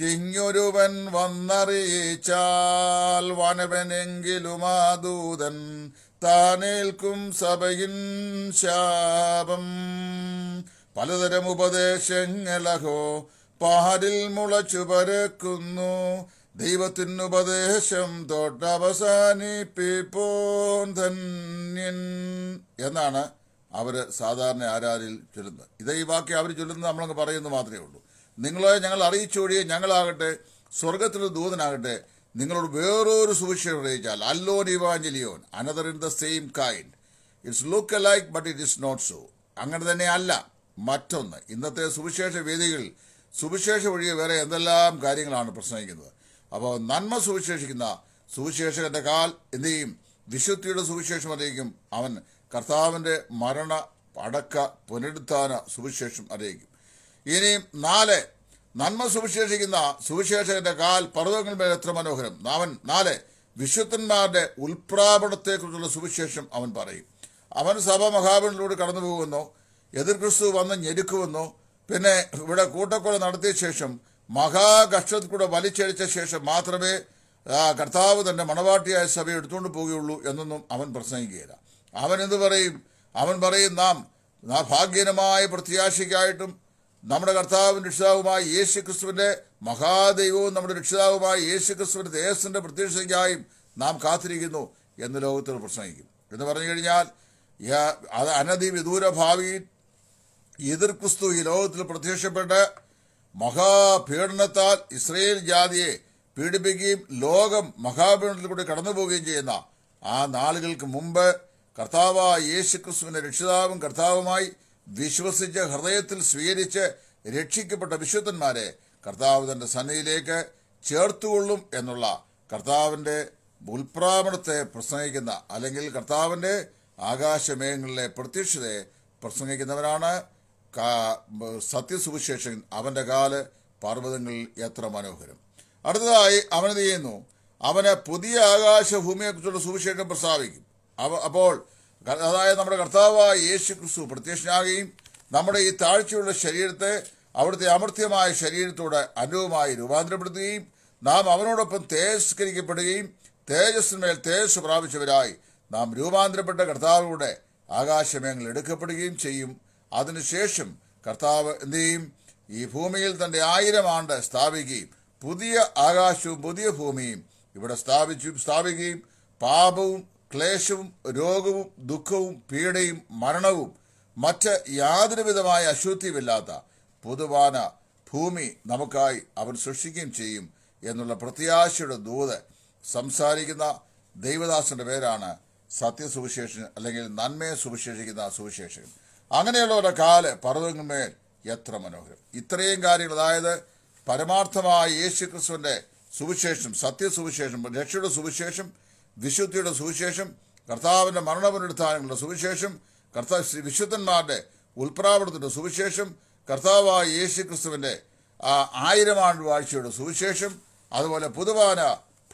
ചിങ്ങൊരുവൻ വന്നറിയിച്ചാൽ വനവനെങ്കിലും ആദൂതൻ താനേൽക്കും സഭയിൻ ശാപം പലതരം ഉപദേശങ്ങളഹോ പാരിൽ മുളച്ചു പരക്കുന്നു ദൈവത്തിനുപദേശം തൊട്ടവസാനിപ്പിപ്പോൻ ധന്യൻ എന്നാണ് അവർ സാധാരണ ആരാരിൽ ചൊല്ലുന്നത് ഇതേ ഈ വാക്യം അവർ ചൊല്ലുന്നത് നമ്മളങ്ങ് പറയുന്നത് മാത്രമേ ഉള്ളൂ നിങ്ങളെ ഞങ്ങൾ അറിയിച്ചു അറിയിച്ചൊഴിയെ ഞങ്ങളാകട്ടെ സ്വർഗത്തിലൊരു ദൂതനാകട്ടെ നിങ്ങളോട് വേറൊരു സുവിശേഷം അറിയിച്ചാൽ അല്ലോൻ ഇവാഞ്ചലിയോൻ another in the same kind it's look like but it is not so അങ്ങനെ തന്നെ അല്ല മറ്റൊന്ന് ഇന്നത്തെ സുവിശേഷ വേദികൾ സുവിശേഷം ഒഴികെ വേറെ എന്തെല്ലാം കാര്യങ്ങളാണ് പ്രസംഗിക്കുന്നത് അപ്പോൾ നന്മ സുവിശേഷിക്കുന്ന സുവിശേഷകന്റെ കാൽ എന്ത് വിശുദ്ധിയുടെ സുവിശേഷം അറിയിക്കും അവൻ കർത്താവിൻ്റെ മരണ അടക്ക പുനരുദ്ധാന സുവിശേഷം അറിയിക്കും ഇനിയും നാല് നന്മ സുവിശേഷിക്കുന്ന സുവിശേഷകന്റെ കാൽ പർവ്വതങ്ങൾ എത്ര മനോഹരം അവൻ നാല് വിശുദ്ധന്മാരുടെ ഉൽപ്രാപണത്തെക്കുറിച്ചുള്ള സുവിശേഷം അവൻ പറയും അവൻ സഭ മഹാബലിലൂടെ കടന്നു പോകുന്നു എതിർ ക്രിസ്തു വന്ന് ഞെരുക്കുമെന്നോ പിന്നെ ഇവിടെ കൂട്ടക്കൊല നടത്തിയ ശേഷം മഹാകഷ്ടത്തിൽ കൂടെ വലിച്ചഴിച്ച ശേഷം മാത്രമേ ആ കർത്താവ് തന്റെ മണവാട്ടിയായ സഭയെ എടുത്തുകൊണ്ട് പോവുകയുള്ളൂ എന്നൊന്നും അവൻ പ്രസംഗിക്കുകയില്ല അവൻ എന്ത് പറയും അവൻ പറയും നാം ഭാഗ്യനമായ പ്രത്യാശയ്ക്കായിട്ടും നമ്മുടെ കർത്താവും രക്ഷിതാവുമായ യേശു ക്രിസ്തുവിന്റെ മഹാദൈവവും നമ്മുടെ രക്ഷിതാവുമായ യേശു ക്രിസ്തുവിന്റെ ദേശത്തിന്റെ പ്രത്യക്ഷയ്ക്കായും നാം കാത്തിരിക്കുന്നു എന്ന് ലോകത്തിൽ പ്രസംഗിക്കും എന്ന് പറഞ്ഞു കഴിഞ്ഞാൽ അത് അനധിവിദൂര ഭാവിയിൽ എതിർ ക്രിസ്തു ഈ ലോകത്തിൽ പ്രത്യക്ഷപ്പെട്ട് മഹാപീഡനത്താൽ ഇസ്രയേൽ ജാതിയെ പീഡിപ്പിക്കുകയും ലോകം മഹാപീഡനത്തിൽ കൂടി പോവുകയും ചെയ്യുന്ന ആ നാളുകൾക്ക് മുമ്പ് കർത്താവായ യേശു ക്രിസ്തുവിന്റെ രക്ഷിതാവും കർത്താവുമായി വിശ്വസിച്ച് ഹൃദയത്തിൽ സ്വീകരിച്ച് രക്ഷിക്കപ്പെട്ട വിശുദ്ധന്മാരെ കർത്താവ് തന്റെ സന്നിധിയിലേക്ക് ചേർത്തുകൊള്ളും എന്നുള്ള കർത്താവിന്റെ ഉൽപ്രാമണത്തെ പ്രസംഗിക്കുന്ന അല്ലെങ്കിൽ കർത്താവിന്റെ ആകാശമേഘങ്ങളിലെ പ്രത്യക്ഷതയെ പ്രസംഗിക്കുന്നവരാണ് സത്യസുവിശേഷൻ അവന്റെ കാല് പർവ്വതങ്ങളിൽ എത്ര മനോഹരം അടുത്തതായി അവനെന്ത് ചെയ്യുന്നു അവന് പുതിയ ആകാശ കുറിച്ചുള്ള സുവിശേഷം പ്രസ്താവിക്കും അപ്പോൾ അതായത് നമ്മുടെ കർത്താവായ യേശു ക്രിസ്തു പ്രത്യക്ഷനാകുകയും നമ്മുടെ ഈ താഴ്ചയുള്ള ശരീരത്തെ അവിടുത്തെ അമർത്യമായ ശരീരത്തോടെ അനുഭവമായി രൂപാന്തരപ്പെടുത്തുകയും നാം അവനോടൊപ്പം തേജസ്കരിക്കപ്പെടുകയും തേജസ്സിന്മേൽ തേജസ് പ്രാപിച്ചവരായി നാം രൂപാന്തരപ്പെട്ട കർത്താവിലൂടെ ആകാശമേങ്ങൾ എടുക്കപ്പെടുകയും ചെയ്യും അതിനുശേഷം കർത്താവ് എന്ത് ചെയ്യും ഈ ഭൂമിയിൽ തന്റെ ആയിരം ആണ്ട് സ്ഥാപിക്കുകയും പുതിയ ആകാശവും പുതിയ ഭൂമിയും ഇവിടെ സ്ഥാപിച്ചു സ്ഥാപിക്കുകയും പാപവും ക്ലേശവും രോഗവും ദുഃഖവും പീഡയും മരണവും മറ്റ് യാതൊരുവിധമായ അശുദ്ധിയുമില്ലാത്ത പൊതുവാന ഭൂമി നമുക്കായി അവൻ സൃഷ്ടിക്കുകയും ചെയ്യും എന്നുള്ള പ്രത്യാശയുടെ ദൂത് സംസാരിക്കുന്ന ദൈവദാസന്റെ പേരാണ് സത്യസുവിശേഷൻ അല്ലെങ്കിൽ നന്മയെ സുവിശേഷിക്കുന്ന സുവിശേഷകൻ അങ്ങനെയുള്ളവരുടെ കാല് പർവ്വതങ്ങൾമേൽ എത്ര മനോഹരം ഇത്രയും കാര്യങ്ങൾ അതായത് പരമാർത്ഥമായ യേശു ക്രിസ്തുവിൻ്റെ സുവിശേഷം സത്യസുവിശേഷം രക്ഷയുടെ സുവിശേഷം വിശുദ്ധിയുടെ സുവിശേഷം കർത്താവിൻ്റെ മരണപുനരുത്ഥാനങ്ങളുടെ സുവിശേഷം കർത്താവ് വിശുദ്ധന്മാരുടെ ഉൽപ്രാപണത്തിൻ്റെ സുവിശേഷം കർത്താവായ യേശു ക്രിസ്തുവിൻ്റെ ആയിരം ആണ്ട് വാഴ്ചയുടെ സുവിശേഷം അതുപോലെ പുതുവാന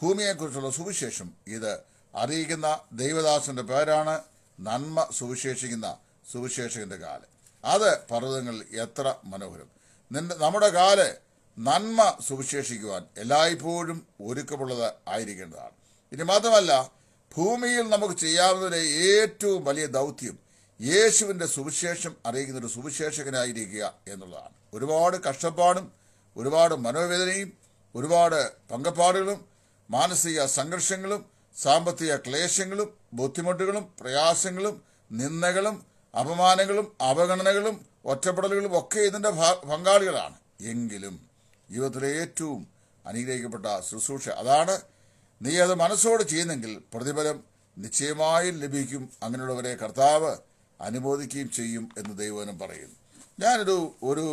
ഭൂമിയെക്കുറിച്ചുള്ള സുവിശേഷം ഇത് അറിയിക്കുന്ന ദൈവദാസന്റെ പേരാണ് നന്മ സുവിശേഷിക്കുന്ന സുവിശേഷകന്റെ കാല് അത് പർവ്വതങ്ങളിൽ എത്ര മനോഹരം നിന്റെ നമ്മുടെ കാല് നന്മ സുവിശേഷിക്കുവാൻ എല്ലായ്പ്പോഴും ഒരുക്കമുള്ളത് ആയിരിക്കേണ്ടതാണ് ഇനി മാത്രമല്ല ഭൂമിയിൽ നമുക്ക് ചെയ്യാവുന്നതിലെ ഏറ്റവും വലിയ ദൗത്യം യേശുവിൻ്റെ സുവിശേഷം അറിയിക്കുന്ന ഒരു സുവിശേഷകനായിരിക്കുക എന്നുള്ളതാണ് ഒരുപാട് കഷ്ടപ്പാടും ഒരുപാട് മനോവേദനയും ഒരുപാട് പങ്കപ്പാടുകളും മാനസിക സംഘർഷങ്ങളും സാമ്പത്തിക ക്ലേശങ്ങളും ബുദ്ധിമുട്ടുകളും പ്രയാസങ്ങളും നിന്ദകളും അപമാനങ്ങളും അവഗണനകളും ഒറ്റപ്പെടലുകളും ഒക്കെ ഇതിൻ്റെ പങ്കാളികളാണ് എങ്കിലും ജീവിതത്തിലെ ഏറ്റവും അനുഗ്രഹിക്കപ്പെട്ട ശുശ്രൂഷ അതാണ് നീ അത് മനസ്സോട് ചെയ്യുന്നെങ്കിൽ പ്രതിഫലം നിശ്ചയമായും ലഭിക്കും അങ്ങനെയുള്ളവരെ കർത്താവ് അനുമോദിക്കുകയും ചെയ്യും എന്ന് ദൈവവനം പറയുന്നു ഞാനൊരു ഒരു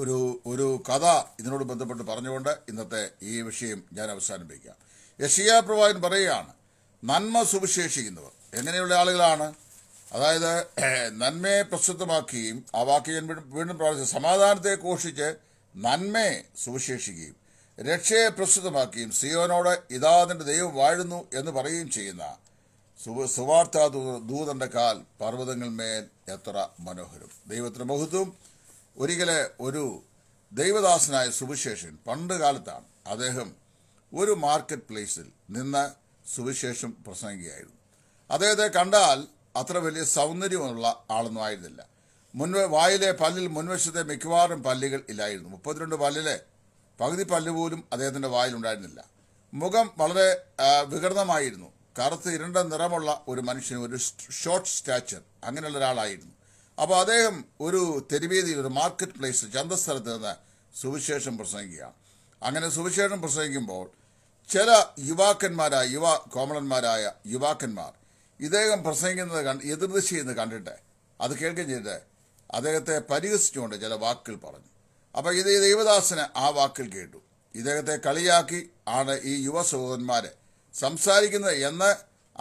ഒരു ഒരു കഥ ഇതിനോട് ബന്ധപ്പെട്ട് പറഞ്ഞുകൊണ്ട് ഇന്നത്തെ ഈ വിഷയം ഞാൻ അവസാനിപ്പിക്കാം യഷിയ പ്രവാചൻ പറയുകയാണ് നന്മ സുവിശേഷിക്കുന്നവർ എങ്ങനെയുള്ള ആളുകളാണ് അതായത് നന്മയെ പ്രസിദ്ധമാക്കുകയും ആ വാക്ക് ഞാൻ വീണ്ടും പ്രാർത്ഥിച്ചു സമാധാനത്തെ ഘോഷിച്ച് നന്മയെ സുവിശേഷിക്കുകയും രക്ഷയെ പ്രസ്തുതമാക്കുകയും സിയോനോട് ഇതാ നിന്റെ ദൈവം വാഴുന്നു എന്ന് പറയുകയും ചെയ്യുന്ന സുവാർത്താ ദൂതന്റെ കാൽ മേൽ എത്ര മനോഹരം ദൈവത്തിന് മഹത്വം ഒരിക്കലെ ഒരു ദൈവദാസനായ സുവിശേഷൻ പണ്ട് കാലത്താണ് അദ്ദേഹം ഒരു മാർക്കറ്റ് പ്ലേസിൽ നിന്ന് സുവിശേഷം പ്രസംഗിക്കുകയായിരുന്നു അദ്ദേഹത്തെ കണ്ടാൽ അത്ര വലിയ സൗന്ദര്യമുള്ള ആളൊന്നും ആയിരുന്നില്ല മുൻവ വായിലെ പല്ലിൽ മുൻവശത്തെ മിക്കവാറും പല്ലുകൾ ഇല്ലായിരുന്നു മുപ്പത്തിരണ്ട് പല്ലിലെ പകുതി പല്ല് പോലും അദ്ദേഹത്തിൻ്റെ വായിലുണ്ടായിരുന്നില്ല മുഖം വളരെ വികൃതമായിരുന്നു കറുത്ത് ഇരണ്ട നിറമുള്ള ഒരു മനുഷ്യൻ ഒരു ഷോർട്ട് സ്റ്റാച്ചർ അങ്ങനെയുള്ള ഒരാളായിരുന്നു അപ്പോൾ അദ്ദേഹം ഒരു തെരുവേദിയിൽ ഒരു മാർക്കറ്റ് പ്ലേസ് ചന്തസ്ഥലത്ത് നിന്ന് സുവിശേഷം പ്രസംഗിക്കുകയാണ് അങ്ങനെ സുവിശേഷം പ്രസംഗിക്കുമ്പോൾ ചില യുവാക്കന്മാരായ യുവ കോമളന്മാരായ യുവാക്കന്മാർ ഇദ്ദേഹം പ്രസംഗിക്കുന്നത് കണ്ട് എതിർദിശ ചെയ്യുന്ന കണ്ടിട്ട് അത് കേൾക്കുകയും ചെയ്തിട്ട് അദ്ദേഹത്തെ പരിഹസിച്ചുകൊണ്ട് ചില വാക്കുകൾ പറഞ്ഞു അപ്പോൾ ഇത് ദേവദാസന് ആ വാക്കുകൾ കേട്ടു ഇദ്ദേഹത്തെ കളിയാക്കി ആണ് ഈ യുവ സഹോദരന്മാർ സംസാരിക്കുന്നത് എന്ന്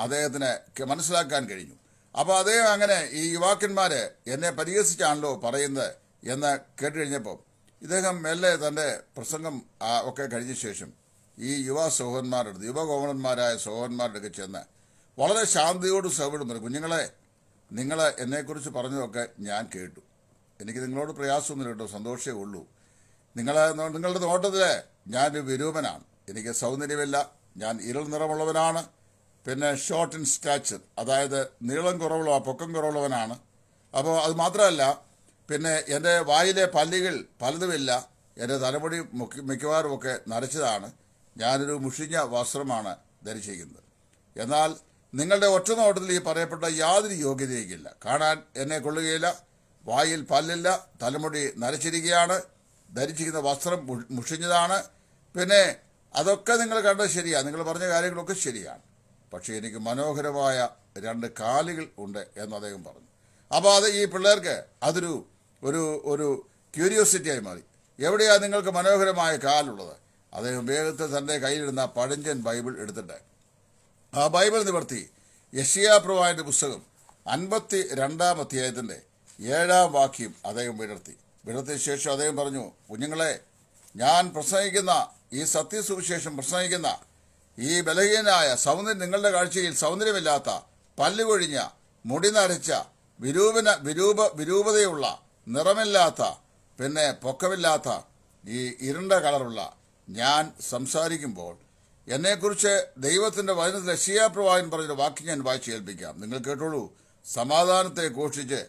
അദ്ദേഹത്തിന് മനസ്സിലാക്കാൻ കഴിഞ്ഞു അപ്പോൾ അദ്ദേഹം അങ്ങനെ ഈ യുവാക്കന്മാർ എന്നെ പരിഹസിച്ചാണല്ലോ പറയുന്നത് എന്ന് കേട്ട് കഴിഞ്ഞപ്പോൾ ഇദ്ദേഹം മെല്ലെ തൻ്റെ പ്രസംഗം ഒക്കെ കഴിഞ്ഞ ശേഷം ഈ യുവ സഹോദരന്മാരുടെ യുവ ഗവർണന്മാരായ സഹോദരന്മാരുടെ ഒക്കെ ചെന്ന് വളരെ ശാന്തിയോട് സൗകര്യം കുഞ്ഞുങ്ങളെ നിങ്ങൾ എന്നെക്കുറിച്ച് പറഞ്ഞതൊക്കെ ഞാൻ കേട്ടു എനിക്ക് നിങ്ങളോട് പ്രയാസമൊന്നുമില്ല കേട്ടോ സന്തോഷമേ ഉള്ളൂ നിങ്ങളെ നിങ്ങളുടെ നോട്ടത്തിൽ ഞാൻ വിരൂപനാണ് എനിക്ക് സൗന്ദര്യമില്ല ഞാൻ ഇരൾ നിറമുള്ളവനാണ് പിന്നെ ഷോർട്ട് ഇൻ സ്റ്റാച്ചർ അതായത് നീളം കുറവുള്ള പൊക്കം കുറവുള്ളവനാണ് അപ്പോൾ അത് മാത്രമല്ല പിന്നെ എൻ്റെ വായിലെ പല്ലികൾ പലതുമില്ല എൻ്റെ തലമുടി മിക്കവാറുമൊക്കെ നരച്ചതാണ് ഞാനൊരു മുഷിഞ്ഞ വസ്ത്രമാണ് ധരിച്ചിരിക്കുന്നത് എന്നാൽ നിങ്ങളുടെ ഒറ്റ നോട്ടത്തിൽ ഈ പറയപ്പെട്ട യാതൊരു യോഗ്യതയുമില്ല കാണാൻ എന്നെ കൊള്ളുകയില്ല വായിൽ പല്ലില്ല തലമുടി നരച്ചിരിക്കുകയാണ് ധരിച്ചിരിക്കുന്ന വസ്ത്രം മുഷിഞ്ഞതാണ് പിന്നെ അതൊക്കെ നിങ്ങൾ കണ്ടത് ശരിയാണ് നിങ്ങൾ പറഞ്ഞ കാര്യങ്ങളൊക്കെ ശരിയാണ് പക്ഷേ എനിക്ക് മനോഹരമായ രണ്ട് കാലുകൾ ഉണ്ട് എന്ന് അദ്ദേഹം പറഞ്ഞു അപ്പോൾ അത് ഈ പിള്ളേർക്ക് അതൊരു ഒരു ഒരു ക്യൂരിയോസിറ്റിയായി മാറി എവിടെയാണ് നിങ്ങൾക്ക് മനോഹരമായ കാലുള്ളത് അദ്ദേഹം വേഗത്തിൽ തൻ്റെ കയ്യിലിടുന്ന പഴഞ്ചൻ ബൈബിൾ എടുത്തിട്ട് ബൈബിൾ നിവർത്തി യഷിയ പ്രവായുടെ പുസ്തകം അൻപത്തി രണ്ടാം അധ്യായത്തിൻ്റെ ഏഴാം വാക്യം അദ്ദേഹം വിടർത്തി വിടർത്തിയ ശേഷം അദ്ദേഹം പറഞ്ഞു കുഞ്ഞുങ്ങളെ ഞാൻ പ്രസംഗിക്കുന്ന ഈ സത്യസുവിശേഷം പ്രസംഗിക്കുന്ന ഈ ബലഹീനായ സൗന്ദര്യം നിങ്ങളുടെ കാഴ്ചയിൽ സൗന്ദര്യമില്ലാത്ത പല്ലുകൊഴിഞ്ഞ മുടി നരച്ച വിരൂപന വിരൂപ വിരൂപതയുള്ള നിറമില്ലാത്ത പിന്നെ പൊക്കമില്ലാത്ത ഈ ഇരുണ്ട കളറുള്ള ഞാൻ സംസാരിക്കുമ്പോൾ എന്നെക്കുറിച്ച് ദൈവത്തിന്റെ വചനത്തിൽ ലക്ഷ്യാപ്രവാഹൻ പറഞ്ഞൊരു വാക്യം ഞാൻ വായിച്ചു കേൾപ്പിക്കാം നിങ്ങൾ കേട്ടോളൂ സമാധാനത്തെ ഘോഷിച്ച്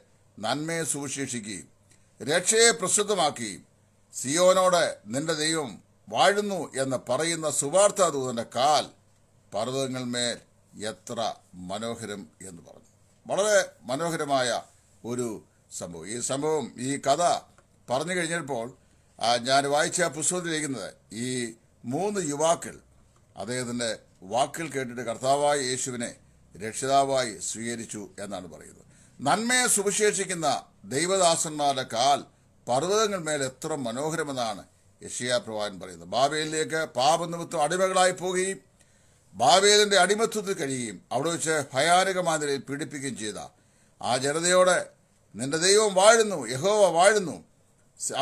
നന്മയെ സുവിശേഷിക്കുകയും രക്ഷയെ പ്രസിദ്ധമാക്കുകയും സിയോനോട് നിന്റെ ദൈവം വാഴുന്നു എന്ന് പറയുന്ന സുവാർത്ത ദൂതന്റെ കാൽ പർവ്വതങ്ങൾമേൽ എത്ര മനോഹരം എന്ന് പറഞ്ഞു വളരെ മനോഹരമായ ഒരു സംഭവം ഈ സംഭവം ഈ കഥ പറഞ്ഞു കഴിഞ്ഞപ്പോൾ ഞാൻ വായിച്ച പുസ്തകത്തിലിരിക്കുന്നത് ഈ മൂന്ന് യുവാക്കൾ അദ്ദേഹത്തിൻ്റെ വാക്കിൽ കേട്ടിട്ട് കർത്താവായ യേശുവിനെ രക്ഷിതാവായി സ്വീകരിച്ചു എന്നാണ് പറയുന്നത് നന്മയെ സുവിശേഷിക്കുന്ന ദൈവദാസന്മാരുടെ കാൽ പർവ്വതങ്ങൾ മേൽ എത്ര മനോഹരമെന്നാണ് യഷിയ പ്രവാൻ പറയുന്നത് ബാബേലിലേക്ക് പാപനിമിത്തം അടിമകളായി പോകുകയും ബാബേലിൻ്റെ അടിമത്വത്തിൽ കഴിയുകയും അവിടെ വെച്ച് ഭയാനകമായ നിലയിൽ പീഡിപ്പിക്കുകയും ചെയ്ത ആ ജനതയോടെ നിന്റെ ദൈവം വാഴുന്നു യഹോവ വാഴുന്നു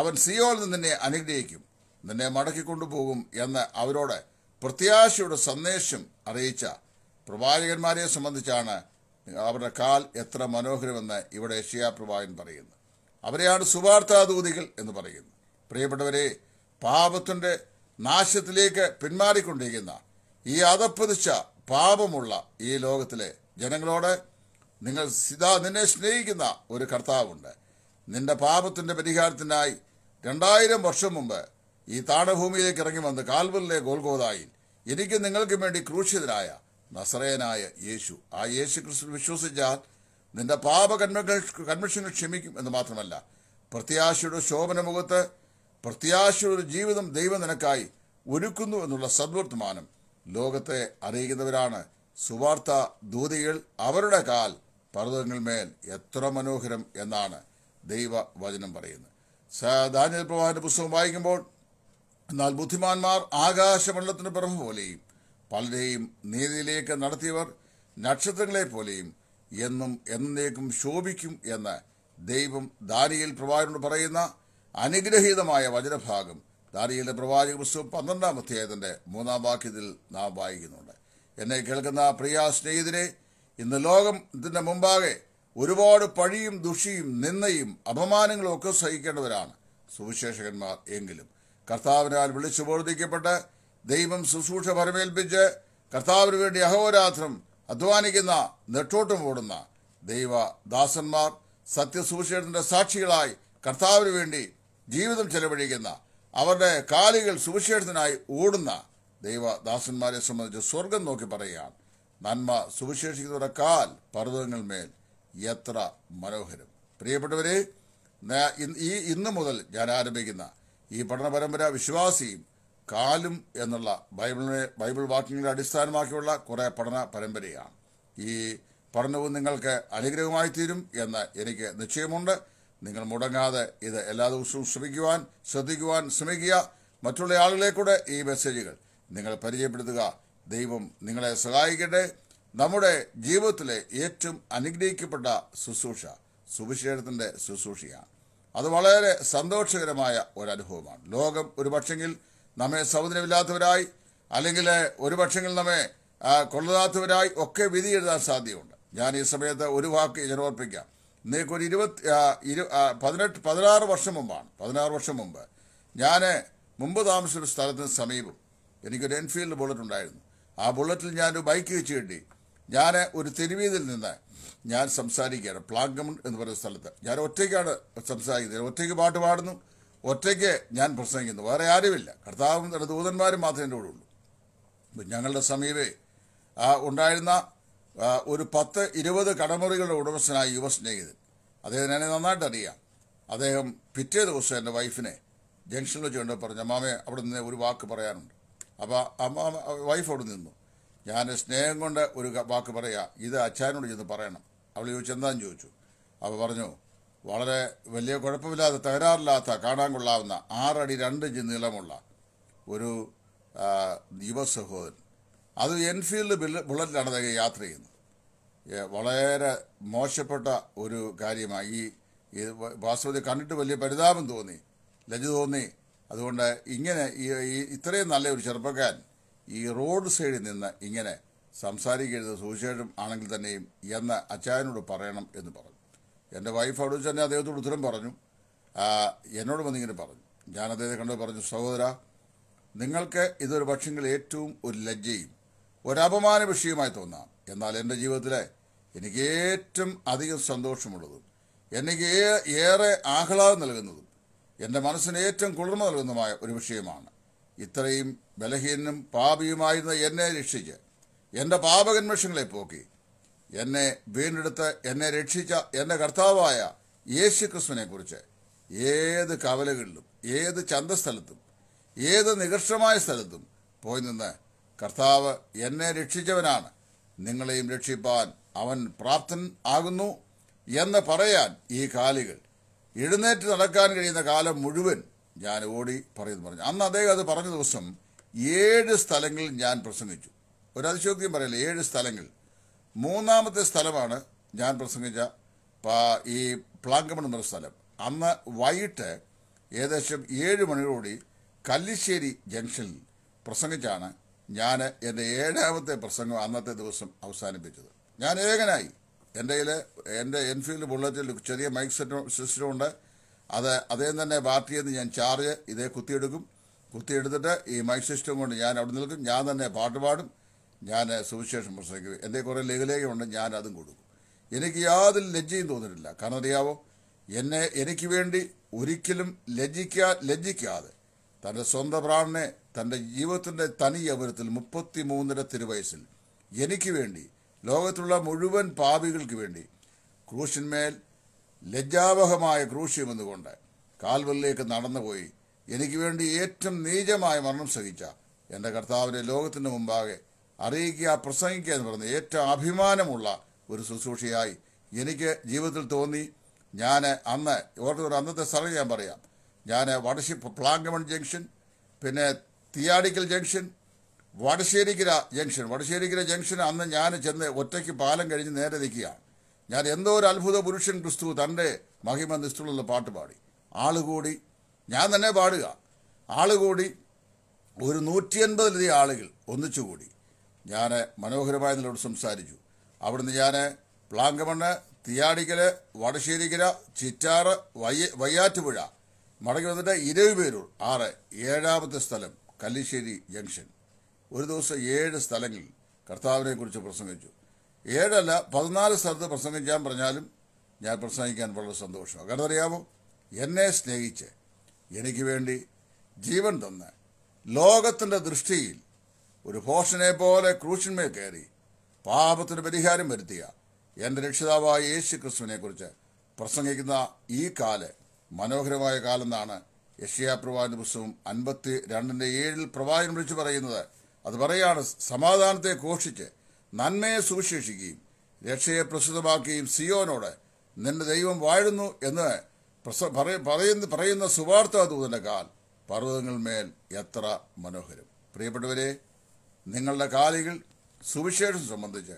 അവൻ സിയോൽ നിന്നെ അനുഗ്രഹിക്കും നിന്നെ മടക്കിക്കൊണ്ടുപോകും എന്ന് അവരോട് പ്രത്യാശയുടെ സന്ദേശം അറിയിച്ച പ്രവാചകന്മാരെ സംബന്ധിച്ചാണ് അവരുടെ കാൽ എത്ര മനോഹരമെന്ന് ഇവിടെ ഷിയാ പ്രവാചകൻ പറയുന്നു അവരെയാണ് സുവാർത്താദൂതികൾ എന്ന് പറയുന്നു പ്രിയപ്പെട്ടവരെ പാപത്തിൻ്റെ നാശത്തിലേക്ക് പിന്മാറിക്കൊണ്ടിരിക്കുന്ന ഈ അതപ്പതിച്ച പാപമുള്ള ഈ ലോകത്തിലെ ജനങ്ങളോട് നിങ്ങൾ സിതാ നിന്നെ സ്നേഹിക്കുന്ന ഒരു കർത്താവുണ്ട് നിന്റെ പാപത്തിൻ്റെ പരിഹാരത്തിനായി രണ്ടായിരം വർഷം മുമ്പ് ഈ താടഭൂമിയിലേക്ക് ഇറങ്ങി വന്ന് കാൽവലിലെ ഗോൽഗോതായിൽ എനിക്ക് നിങ്ങൾക്ക് വേണ്ടി ക്രൂശിതനായ നസറേനായ യേശു ആ യേശു ക്രിസ്തു വിശ്വസിച്ചാൽ നിന്റെ പാപ കൺവെൻഷൻ ക്ഷമിക്കും എന്ന് മാത്രമല്ല പ്രത്യാശയുടെ ശോഭന മുഖത്ത് പ്രത്യാശയുടെ ജീവിതം ദൈവം നിനക്കായി ഒരുക്കുന്നു എന്നുള്ള സദ്വർത്തമാനം ലോകത്തെ അറിയിക്കുന്നവരാണ് സുവാർത്ത ദൂതികൾ അവരുടെ കാൽ പർവ്വതങ്ങൾമേൽ എത്ര മനോഹരം എന്നാണ് ദൈവവചനം പറയുന്നത് ദാനിയൽ പ്രവാഹന്റെ പുസ്തകം വായിക്കുമ്പോൾ എന്നാൽ ബുദ്ധിമാന്മാർ ആകാശമണ്ഡലത്തിന് പുറമെ പോലെയും പലരെയും നീതിയിലേക്ക് നടത്തിയവർ നക്ഷത്രങ്ങളെ പോലെയും എന്നും എന്നേക്കും ശോഭിക്കും എന്ന് ദൈവം ദാനിയിൽ പ്രവാചകനോട് പറയുന്ന അനുഗ്രഹീതമായ വചനഭാഗം ദാനിയിലെ പ്രവാചക പുസ്തകം പന്ത്രണ്ടാം അധ്യായത്തിൻ്റെ മൂന്നാം വാക്യത്തിൽ നാം വായിക്കുന്നുണ്ട് എന്നെ കേൾക്കുന്ന പ്രിയ സ്നേഹിതരെ ഇന്ന് ലോകത്തിൻ്റെ മുമ്പാകെ ഒരുപാട് പഴിയും ദുഷിയും നിന്നയും അപമാനങ്ങളും ഒക്കെ സഹിക്കേണ്ടവരാണ് സുവിശേഷകന്മാർ എങ്കിലും കർത്താവിനാൽ വിളിച്ചു പ്രവർത്തിക്കപ്പെട്ട് ദൈവം ശുശ്രൂഷ പരമേൽപ്പിച്ച് കർത്താവിന് വേണ്ടി അഹോരാത്രം അധ്വാനിക്കുന്ന നെട്ടോട്ടം ഓടുന്ന ദൈവ ദാസന്മാർ സത്യസൂക്ഷിയുടെ സാക്ഷികളായി കർത്താവിന് വേണ്ടി ജീവിതം ചെലവഴിക്കുന്ന അവരുടെ കാലുകൾ സുവിശേഷത്തിനായി ഓടുന്ന ദൈവദാസന്മാരെ സംബന്ധിച്ച് സ്വർഗം നോക്കി പറയുകയാണ് നന്മ സുവിശേഷിക്കുന്നവരുടെ കാൽ പർവ്വതങ്ങൾ മേൽ എത്ര മനോഹരം പ്രിയപ്പെട്ടവരെ ഈ ഇന്നു മുതൽ ഞാൻ ആരംഭിക്കുന്ന ഈ പഠന പരമ്പര വിശ്വാസിയും കാലും എന്നുള്ള ബൈബിളിനെ ബൈബിൾ വാക്യങ്ങളെ അടിസ്ഥാനമാക്കിയുള്ള കുറേ പഠന പരമ്പരയാണ് ഈ പഠനവും നിങ്ങൾക്ക് അനുഗ്രഹമായി തീരും എന്ന് എനിക്ക് നിശ്ചയമുണ്ട് നിങ്ങൾ മുടങ്ങാതെ ഇത് എല്ലാ ദിവസവും ശ്രമിക്കുവാൻ ശ്രദ്ധിക്കുവാൻ ശ്രമിക്കുക മറ്റുള്ള ആളുകളെ ഈ മെസ്സേജുകൾ നിങ്ങൾ പരിചയപ്പെടുത്തുക ദൈവം നിങ്ങളെ സഹായിക്കട്ടെ നമ്മുടെ ജീവിതത്തിലെ ഏറ്റവും അനുഗ്രഹിക്കപ്പെട്ട ശുശ്രൂഷ സുവിശേഷത്തിൻ്റെ ശുശ്രൂഷയാണ് അത് വളരെ സന്തോഷകരമായ ഒരനുഭവമാണ് ലോകം ഒരുപക്ഷെങ്കിൽ നമ്മെ സൗന്ദര്യമില്ലാത്തവരായി അല്ലെങ്കിൽ ഒരുപക്ഷെങ്കിൽ നമ്മെ കൊള്ളതാത്തവരായി ഒക്കെ വിധി എഴുതാൻ സാധ്യതയുണ്ട് ഞാൻ ഈ സമയത്ത് ഒരു വാക്ക് ഞാൻ ഓർപ്പിക്കാം ഒരു ഇരുപത്തി പതിനെട്ട് പതിനാറ് വർഷം മുമ്പാണ് പതിനാറ് വർഷം മുമ്പ് ഞാൻ മുമ്പ് ഒരു സ്ഥലത്തിന് സമീപം എനിക്കൊരു എൻഫീൽഡ് ബുള്ളറ്റ് ഉണ്ടായിരുന്നു ആ ബുള്ളറ്റിൽ ഞാനൊരു ബൈക്ക് വെച്ച് കിട്ടി ഞാൻ ഒരു തെരുവീതിൽ നിന്ന് ഞാൻ സംസാരിക്കുകയാണ് പ്ലാഗ്മൺ എന്ന് പറയുന്ന സ്ഥലത്ത് ഞാൻ ഒറ്റയ്ക്കാണ് സംസാരിക്കുന്നത് ഒറ്റയ്ക്ക് പാട്ട് പാടുന്നു ഒറ്റയ്ക്ക് ഞാൻ പ്രസംഗിക്കുന്നു വേറെ ആരുമില്ല കർത്താവും തന്റെ ദൂതന്മാരും മാത്രമേ എൻ്റെ കൂടെ ഉള്ളൂ ഞങ്ങളുടെ സമീപേ ഉണ്ടായിരുന്ന ഒരു പത്ത് ഇരുപത് കടമുറികളുടെ ഉടമസ്ഥനായ യുവ സ്നേഹിതൻ അദ്ദേഹത്തിന് എന്നെ നന്നായിട്ട് അറിയാം അദ്ദേഹം പിറ്റേ ദിവസം എൻ്റെ വൈഫിനെ ജംഗ്ഷനിൽ വെച്ച് കണ്ട് പറഞ്ഞു അമ്മാമേ അവിടെ നിന്ന് ഒരു വാക്ക് പറയാനുണ്ട് അപ്പോൾ അമ്മ വൈഫ് അവിടെ നിന്നു ഞാൻ സ്നേഹം കൊണ്ട് ഒരു വാക്ക് പറയാം ഇത് അച്ഛനോട് ചെന്ന് പറയണം അവൾ ചോദിച്ചു എന്താന്ന് ചോദിച്ചു അവൾ പറഞ്ഞു വളരെ വലിയ കുഴപ്പമില്ലാതെ തകരാറില്ലാത്ത കാണാൻ കൊള്ളാവുന്ന ആറടി രണ്ട് ഇഞ്ച് നീളമുള്ള ഒരു സഹോദരൻ അത് എൻഫീൽഡ് ബുള്ളറ്റിലാണ് അദ്ദേഹം യാത്ര ചെയ്യുന്നത് വളരെ മോശപ്പെട്ട ഒരു കാര്യമായി ഈ വാസ്തവത്തിൽ കണ്ടിട്ട് വലിയ പരിതാപം തോന്നി ലജ്ജ തോന്നി അതുകൊണ്ട് ഇങ്ങനെ ഇത്രയും നല്ല ഒരു ചെറുപ്പക്കാരൻ ഈ റോഡ് സൈഡിൽ നിന്ന് ഇങ്ങനെ സംസാരിക്കരുത് സൂചിച്ചും ആണെങ്കിൽ തന്നെയും എന്ന് അച്ചായനോട് പറയണം എന്ന് പറഞ്ഞു എൻ്റെ വൈഫ് അവിടെ വെച്ച് തന്നെ അദ്ദേഹത്തോട് ഉത്തരം പറഞ്ഞു എന്നോട് വന്നിങ്ങനെ പറഞ്ഞു ഞാൻ അദ്ദേഹത്തെ കണ്ടു പറഞ്ഞു സഹോദര നിങ്ങൾക്ക് ഇതൊരു പക്ഷെങ്കിൽ ഏറ്റവും ഒരു ലജ്ജയും ഒരു അപമാന വിഷയമായി തോന്നാം എന്നാൽ എൻ്റെ ജീവിതത്തിലെ എനിക്ക് ഏറ്റവും അധികം സന്തോഷമുള്ളതും എനിക്ക് ഏറെ ആഹ്ലാദം നൽകുന്നതും എൻ്റെ മനസ്സിന് ഏറ്റവും കുളിർമ നൽകുന്നതുമായ ഒരു വിഷയമാണ് ഇത്രയും ബലഹീനും പാപിയുമായിരുന്ന എന്നെ രക്ഷിച്ച് എൻ്റെ പാപകന്മേഷങ്ങളെ പോക്കി എന്നെ വീണ്ടെടുത്ത് എന്നെ രക്ഷിച്ച എൻ്റെ കർത്താവായ യേശു ക്രിസ്തുവിനെക്കുറിച്ച് ഏത് കവലകളിലും ഏത് ചന്തസ്ഥലത്തും ഏത് നികർഷമായ സ്ഥലത്തും പോയി നിന്ന് കർത്താവ് എന്നെ രക്ഷിച്ചവനാണ് നിങ്ങളെയും രക്ഷിപ്പാൻ അവൻ പ്രാപ്തൻ ആകുന്നു എന്ന് പറയാൻ ഈ കാലികൾ എഴുന്നേറ്റ് നടക്കാൻ കഴിയുന്ന കാലം മുഴുവൻ ഞാൻ ഓടി പറയുന്നു പറഞ്ഞു അന്ന് അദ്ദേഹം അത് പറഞ്ഞ ദിവസം ഏഴ് സ്ഥലങ്ങളിൽ ഞാൻ പ്രസംഗിച്ചു ഒരു അതിശോക്യം പറയല്ലേ ഏഴ് സ്ഥലങ്ങൾ മൂന്നാമത്തെ സ്ഥലമാണ് ഞാൻ പ്രസംഗിച്ച ഈ പ്ലാങ്കമൺ എന്ന സ്ഥലം അന്ന് വൈകിട്ട് ഏകദേശം ഏഴ് മണിയോടി കല്ലിശ്ശേരി ജംഗ്ഷനിൽ പ്രസംഗിച്ചാണ് ഞാൻ എൻ്റെ ഏഴാമത്തെ പ്രസംഗം അന്നത്തെ ദിവസം അവസാനിപ്പിച്ചത് ഞാൻ ഏകനായി എൻ്റെ കയ്യിൽ എൻ്റെ എൻഫീൽഡ് ബുള്ളറ്റിൽ ചെറിയ മൈക്ക് സെറ്റ് സിസ്റ്റമുണ്ട് അത് അദ്ദേഹം തന്നെ ബാറ്ററിയിൽ നിന്ന് ഞാൻ ചാർജ് ഇതേ കുത്തിയെടുക്കും കുത്തിയെടുത്തിട്ട് ഈ മൈക്ക് സിസ്റ്റം കൊണ്ട് ഞാൻ അവിടെ നിൽക്കും ഞാൻ തന്നെ പാട്ട് പാടും ഞാൻ സുവിശേഷം പ്രസംഗിക്കും എൻ്റെ കുറേ ഉണ്ട് ഞാൻ അതും കൊടുക്കും എനിക്ക് യാതൊരു ലജ്ജയും തോന്നിയിട്ടില്ല കാരണം അറിയാവോ എന്നെ എനിക്ക് വേണ്ടി ഒരിക്കലും ലജ്ജിക്കാ ലജ്ജിക്കാതെ തൻ്റെ സ്വന്തം പ്രാണനെ തൻ്റെ ജീവിതത്തിൻ്റെ തനി അവരത്തിൽ മുപ്പത്തി മൂന്നര തിരുവയസ്സിൽ എനിക്ക് വേണ്ടി ലോകത്തുള്ള മുഴുവൻ പാപികൾക്ക് വേണ്ടി ക്രൂശിന്മേൽ ലജ്ജാവഹമായ ക്രൂശ്യമെന്നുകൊണ്ട് കാൽവലിലേക്ക് നടന്നുപോയി എനിക്ക് വേണ്ടി ഏറ്റവും നീചമായ മരണം സഹിച്ച എൻ്റെ കർത്താവിനെ ലോകത്തിന് മുമ്പാകെ അറിയിക്കുക പ്രസംഗിക്കുക എന്ന് പറഞ്ഞ ഏറ്റവും അഭിമാനമുള്ള ഒരു ശുശ്രൂഷയായി എനിക്ക് ജീവിതത്തിൽ തോന്നി ഞാൻ അന്ന് ഓർത്തൂർ അന്നത്തെ സ്ഥലം ഞാൻ പറയാം ഞാൻ വടശ്ശി പ്ലാങ്കമൺ ജംഗ്ഷൻ പിന്നെ Thiyadikkal junction Vadasserikkara junction Vadasserikkara junction അന്ന് ഞാൻ ചെന്ന് ഒറ്റയ്ക്ക് പാലം കഴിഞ്ഞ് നേരെ നിൽക്കുകയാണ് ഞാൻ എന്തോ ഒരു അത്ഭുത പുരുഷൻ ക്രിസ്തു തൻ്റെ മഹിമ നിസ്തുള്ള പാട്ട് പാടി ആളുകൂടി ഞാൻ തന്നെ പാടുക ആളുകൂടി ഒരു നൂറ്റി അൻപതിലധികം ആളുകൾ ഒന്നിച്ചുകൂടി ഞാൻ മനോഹരമായ നിലയോട് സംസാരിച്ചു അവിടുന്ന് ഞാൻ പ്ലാങ്കമണ്ണ് തിയാടിക്കൽ വടശ്ശേരിക്കര ചിറ്റാറ് വയ്യ വയ്യാറ്റുപുഴ മടങ്ങി വന്നിട്ട് ഇരവിപേരൂർ ആറ് ഏഴാമത്തെ സ്ഥലം കല്ലിശ്ശേരി ജംഗ്ഷൻ ഒരു ദിവസം ഏഴ് സ്ഥലങ്ങളിൽ കർത്താവിനെ കുറിച്ച് പ്രസംഗിച്ചു ഏഴല്ല പതിനാല് സ്ഥലത്ത് പ്രസംഗിക്കാൻ പറഞ്ഞാലും ഞാൻ പ്രസംഗിക്കാൻ വളരെ സന്തോഷമാണ് കാരണം അറിയാമോ എന്നെ സ്നേഹിച്ച് എനിക്ക് വേണ്ടി ജീവൻ തന്ന് ലോകത്തിൻ്റെ ദൃഷ്ടിയിൽ ഒരു ഭോഷനെ പോലെ ക്രൂശന്മേൽ കയറി പാപത്തിന് പരിഹാരം വരുത്തിയ എൻ്റെ രക്ഷിതാവായ യേശു ക്രിസ്തുവിനെക്കുറിച്ച് പ്രസംഗിക്കുന്ന ഈ കാല് മനോഹരമായ കാലെന്നാണ് യഷ്യാ പ്രവാചന പുസ്തകം അൻപത്തി രണ്ടിൻ്റെ ഏഴിൽ പ്രവാചനം വിളിച്ച് പറയുന്നത് അത് പറയാണ് സമാധാനത്തെ ഘോഷിച്ച് നന്മയെ സുവിശേഷിക്കുകയും രക്ഷയെ പ്രസിദ്ധമാക്കുകയും സിയോനോട് നിന്റെ ദൈവം വാഴുന്നു എന്ന് പറയുന്ന പറയുന്ന സുവാർത്ത ദൂതന്റെ കാൽ പർവ്വതങ്ങൾ മേൽ എത്ര മനോഹരം പ്രിയപ്പെട്ടവരെ നിങ്ങളുടെ കാലികൾ സുവിശേഷം സംബന്ധിച്ച്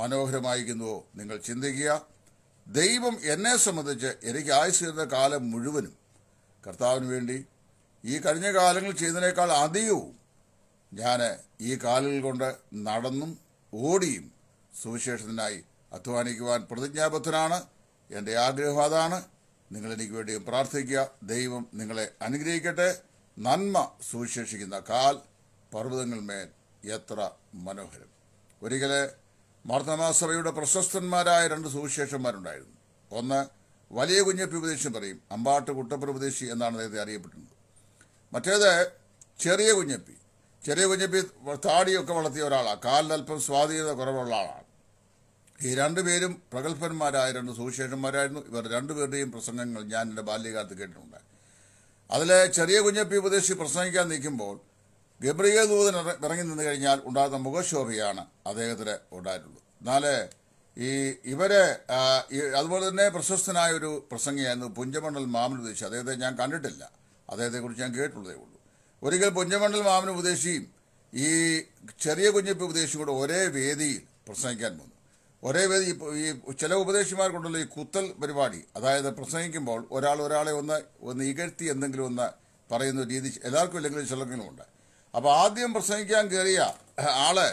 മനോഹരമായിരിക്കുന്നുവോ നിങ്ങൾ ചിന്തിക്കുക ദൈവം എന്നെ സംബന്ധിച്ച് എനിക്ക് ആയുസ് കാലം മുഴുവനും കർത്താവിന് വേണ്ടി ഈ കഴിഞ്ഞ കാലങ്ങൾ ചെയ്തതിനേക്കാൾ അധികവും ഞാൻ ഈ കാലുകൾ കൊണ്ട് നടന്നും ഓടിയും സുവിശേഷത്തിനായി അധ്വാനിക്കുവാൻ പ്രതിജ്ഞാബദ്ധനാണ് എൻ്റെ ആഗ്രഹം അതാണ് നിങ്ങൾ എനിക്ക് വേണ്ടിയും പ്രാർത്ഥിക്കുക ദൈവം നിങ്ങളെ അനുഗ്രഹിക്കട്ടെ നന്മ സുവിശേഷിക്കുന്ന കാൽ മേൽ എത്ര മനോഹരം ഒരിക്കലെ മർദ്ദമാസഭയുടെ പ്രശസ്തന്മാരായ രണ്ട് സുവിശേഷന്മാരുണ്ടായിരുന്നു ഒന്ന് വലിയ കുഞ്ഞപ്പി ഉപദേശം പറയും അമ്പാട്ട് ഉപദേശി എന്നാണ് അദ്ദേഹത്തെ അറിയപ്പെട്ടിരുന്നത് മറ്റേത് ചെറിയ കുഞ്ഞപ്പി ചെറിയ കുഞ്ഞപ്പി താടിയൊക്കെ വളർത്തിയ ഒരാളാണ് കാലിനൽപ്പം സ്വാധീനത കുറവുള്ള ആളാണ് ഈ രണ്ടുപേരും പ്രഗത്ഭന്മാരായിരുന്നു സുവിശേഷന്മാരായിരുന്നു ഇവർ രണ്ടുപേരുടെയും പ്രസംഗങ്ങൾ ഞാൻ എൻ്റെ ബാല്യകാലത്ത് കേട്ടിട്ടുണ്ട് അതിലെ ചെറിയ കുഞ്ഞപ്പി ഉപദേശി പ്രസംഗിക്കാൻ നിൽക്കുമ്പോൾ ഗബ്രിയ ദൂതൻ ഇറങ്ങി നിന്ന് കഴിഞ്ഞാൽ ഉണ്ടാകുന്ന മുഖശോഭയാണ് അദ്ദേഹത്തിന് ഉണ്ടായിട്ടുള്ളൂ എന്നാൽ ഈ ഇവരെ അതുപോലെ തന്നെ പ്രശസ്തനായ ഒരു പ്രസംഗിയായിരുന്നു പുഞ്ചമണ്ണൽ മാമനുദ്ദേശി അദ്ദേഹത്തെ ഞാൻ കണ്ടിട്ടില്ല അദ്ദേഹത്തെക്കുറിച്ച് ഞാൻ കേട്ടുള്ളതേ ഉള്ളൂ ഒരിക്കൽ പുഞ്ചമണ്ഡൽ മാമൻ ഉപദേശിയും ഈ ചെറിയ കുഞ്ഞിപ്പ ഉപദേശിയും കൂടെ ഒരേ വേദിയിൽ പ്രസംഗിക്കാൻ വന്നു ഒരേ വേദി ഈ ചില ഉപദേശിമാർ കൊണ്ടുള്ള ഈ കുത്തൽ പരിപാടി അതായത് പ്രസംഗിക്കുമ്പോൾ ഒരാൾ ഒരാളെ ഒന്ന് ഒന്ന് ഇകഴ്ത്തി എന്തെങ്കിലും ഒന്ന് പറയുന്ന രീതി എല്ലാവർക്കും ഇല്ലെങ്കിലും ചിലർക്കെങ്കിലും ഉണ്ട് അപ്പോൾ ആദ്യം പ്രസംഗിക്കാൻ കയറിയ ആള്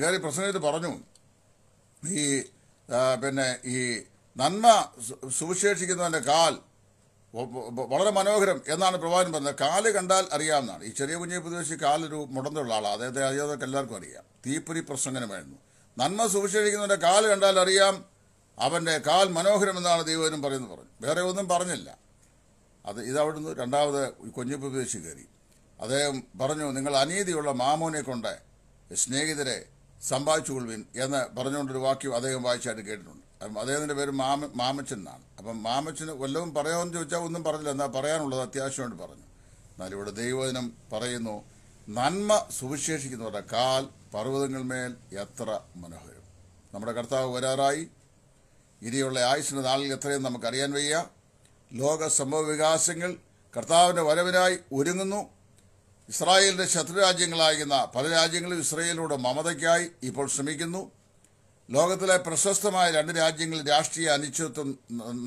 കയറി പ്രസംഗത്തിൽ പറഞ്ഞു ഈ പിന്നെ ഈ നന്മ സുവിശേഷിക്കുന്നവൻ്റെ കാൽ വളരെ മനോഹരം എന്നാണ് പ്രവാചകൻ പറഞ്ഞത് കാല് കണ്ടാൽ അറിയാമെന്നാണ് ഈ ചെറിയ കുഞ്ഞി പ്രതിപക്ഷി കാലൊരു മുടന്തുള്ള ആളാണ് അദ്ദേഹത്തെ അറിയാതൊക്കെ എല്ലാവർക്കും അറിയാം തീപ്പൊരി പ്രസംഗനമായിരുന്നു നന്മ സുവിശേഷിക്കുന്നവന്റെ കാല് കണ്ടാൽ അറിയാം അവന്റെ കാൽ മനോഹരം എന്നാണ് ദൈവനും പറയുന്നത് പറഞ്ഞു വേറെ ഒന്നും പറഞ്ഞില്ല അത് ഇതവിടുന്ന് രണ്ടാമത് കുഞ്ഞു പ്രതിപക്ഷി കയറി അദ്ദേഹം പറഞ്ഞു നിങ്ങൾ അനീതിയുള്ള മാമോനെ കൊണ്ട് സ്നേഹിതരെ കൊള്ളുവിൻ എന്ന് പറഞ്ഞുകൊണ്ടൊരു വാക്യം അദ്ദേഹം വായിച്ചായിട്ട് കേട്ടിട്ടുണ്ട് അദ്ദേഹത്തിൻ്റെ പേര് മാമ മാമച്ചൻ എന്നാണ് അപ്പം മാമച്ചന് വല്ലതും പറയാമെന്ന് ചോദിച്ചാൽ ഒന്നും പറഞ്ഞില്ല എന്നാൽ പറയാനുള്ളത് അത്യാവശ്യമായിട്ട് പറഞ്ഞു എന്നാൽ ഇവിടെ ദൈവദിനം പറയുന്നു നന്മ സുവിശേഷിക്കുന്നവരുടെ കാൽ പർവ്വതങ്ങൾമേൽ എത്ര മനോഹരം നമ്മുടെ കർത്താവ് വരാറായി ഇനിയുള്ള ആയുസിൻ്റെ നാളിൽ എത്രയും നമുക്കറിയാൻ വയ്യ ലോക സംഭവ വികാസങ്ങൾ കർത്താവിൻ്റെ വരവിനായി ഒരുങ്ങുന്നു ഇസ്രായേലിൻ്റെ ശത്രുരാജ്യങ്ങളായിരുന്ന പല രാജ്യങ്ങളും ഇസ്രായേലിലൂടെ മമതയ്ക്കായി ഇപ്പോൾ ശ്രമിക്കുന്നു ലോകത്തിലെ പ്രശസ്തമായ രണ്ട് രാജ്യങ്ങളിൽ രാഷ്ട്രീയ അനിശ്ചിതത്വം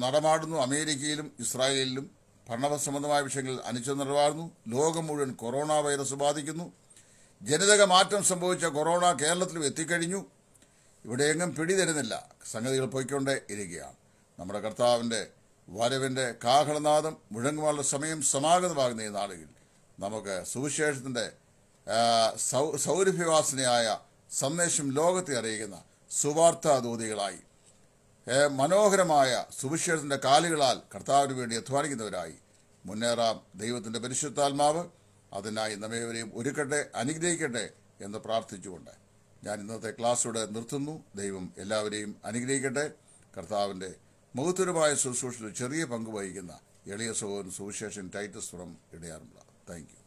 നടമാടുന്നു അമേരിക്കയിലും ഇസ്രായേലിലും സംബന്ധമായ വിഷയങ്ങളിൽ അനിശ്ചിതം നടമാടുന്നു ലോകം മുഴുവൻ കൊറോണ വൈറസ് ബാധിക്കുന്നു ജനിതക മാറ്റം സംഭവിച്ച കൊറോണ കേരളത്തിലും എത്തിക്കഴിഞ്ഞു ഇവിടെയെങ്ങും പിടിതരുന്നില്ല സംഗതികൾ പോയിക്കൊണ്ടേ ഇരിക്കുകയാണ് നമ്മുടെ കർത്താവിൻ്റെ വരവിൻ്റെ കാഹളനാദം മുഴങ്ങുവാനുള്ള സമയം സമാഗതമാകുന്ന ഈ നാളുകളിൽ നമുക്ക് സുവിശേഷത്തിൻ്റെ സൗരഭ്യവാസനയായ സന്ദേശം ലോകത്തെ അറിയിക്കുന്ന ദൂതികളായി മനോഹരമായ സുവിശേഷത്തിൻ്റെ കാലുകളാൽ കർത്താവിന് വേണ്ടി അധ്വാനിക്കുന്നവരായി മുന്നേറാം ദൈവത്തിൻ്റെ പരിശുദ്ധാത്മാവ് അതിനായി നമ്മേവരെയും ഒരുക്കട്ടെ അനുഗ്രഹിക്കട്ടെ എന്ന് പ്രാർത്ഥിച്ചുകൊണ്ട് ഞാൻ ഇന്നത്തെ ക്ലാസ്സോടെ നിർത്തുന്നു ദൈവം എല്ലാവരെയും അനുഗ്രഹിക്കട്ടെ കർത്താവിൻ്റെ മഹത്വരമായ ശുശ്രൂഷയിൽ ചെറിയ പങ്ക് വഹിക്കുന്ന എളിയ സഹോദരൻ സുവിശേഷൻ ടൈറ്റസ് ഫ്രം ഇടയാറുള്ള താങ്ക് യു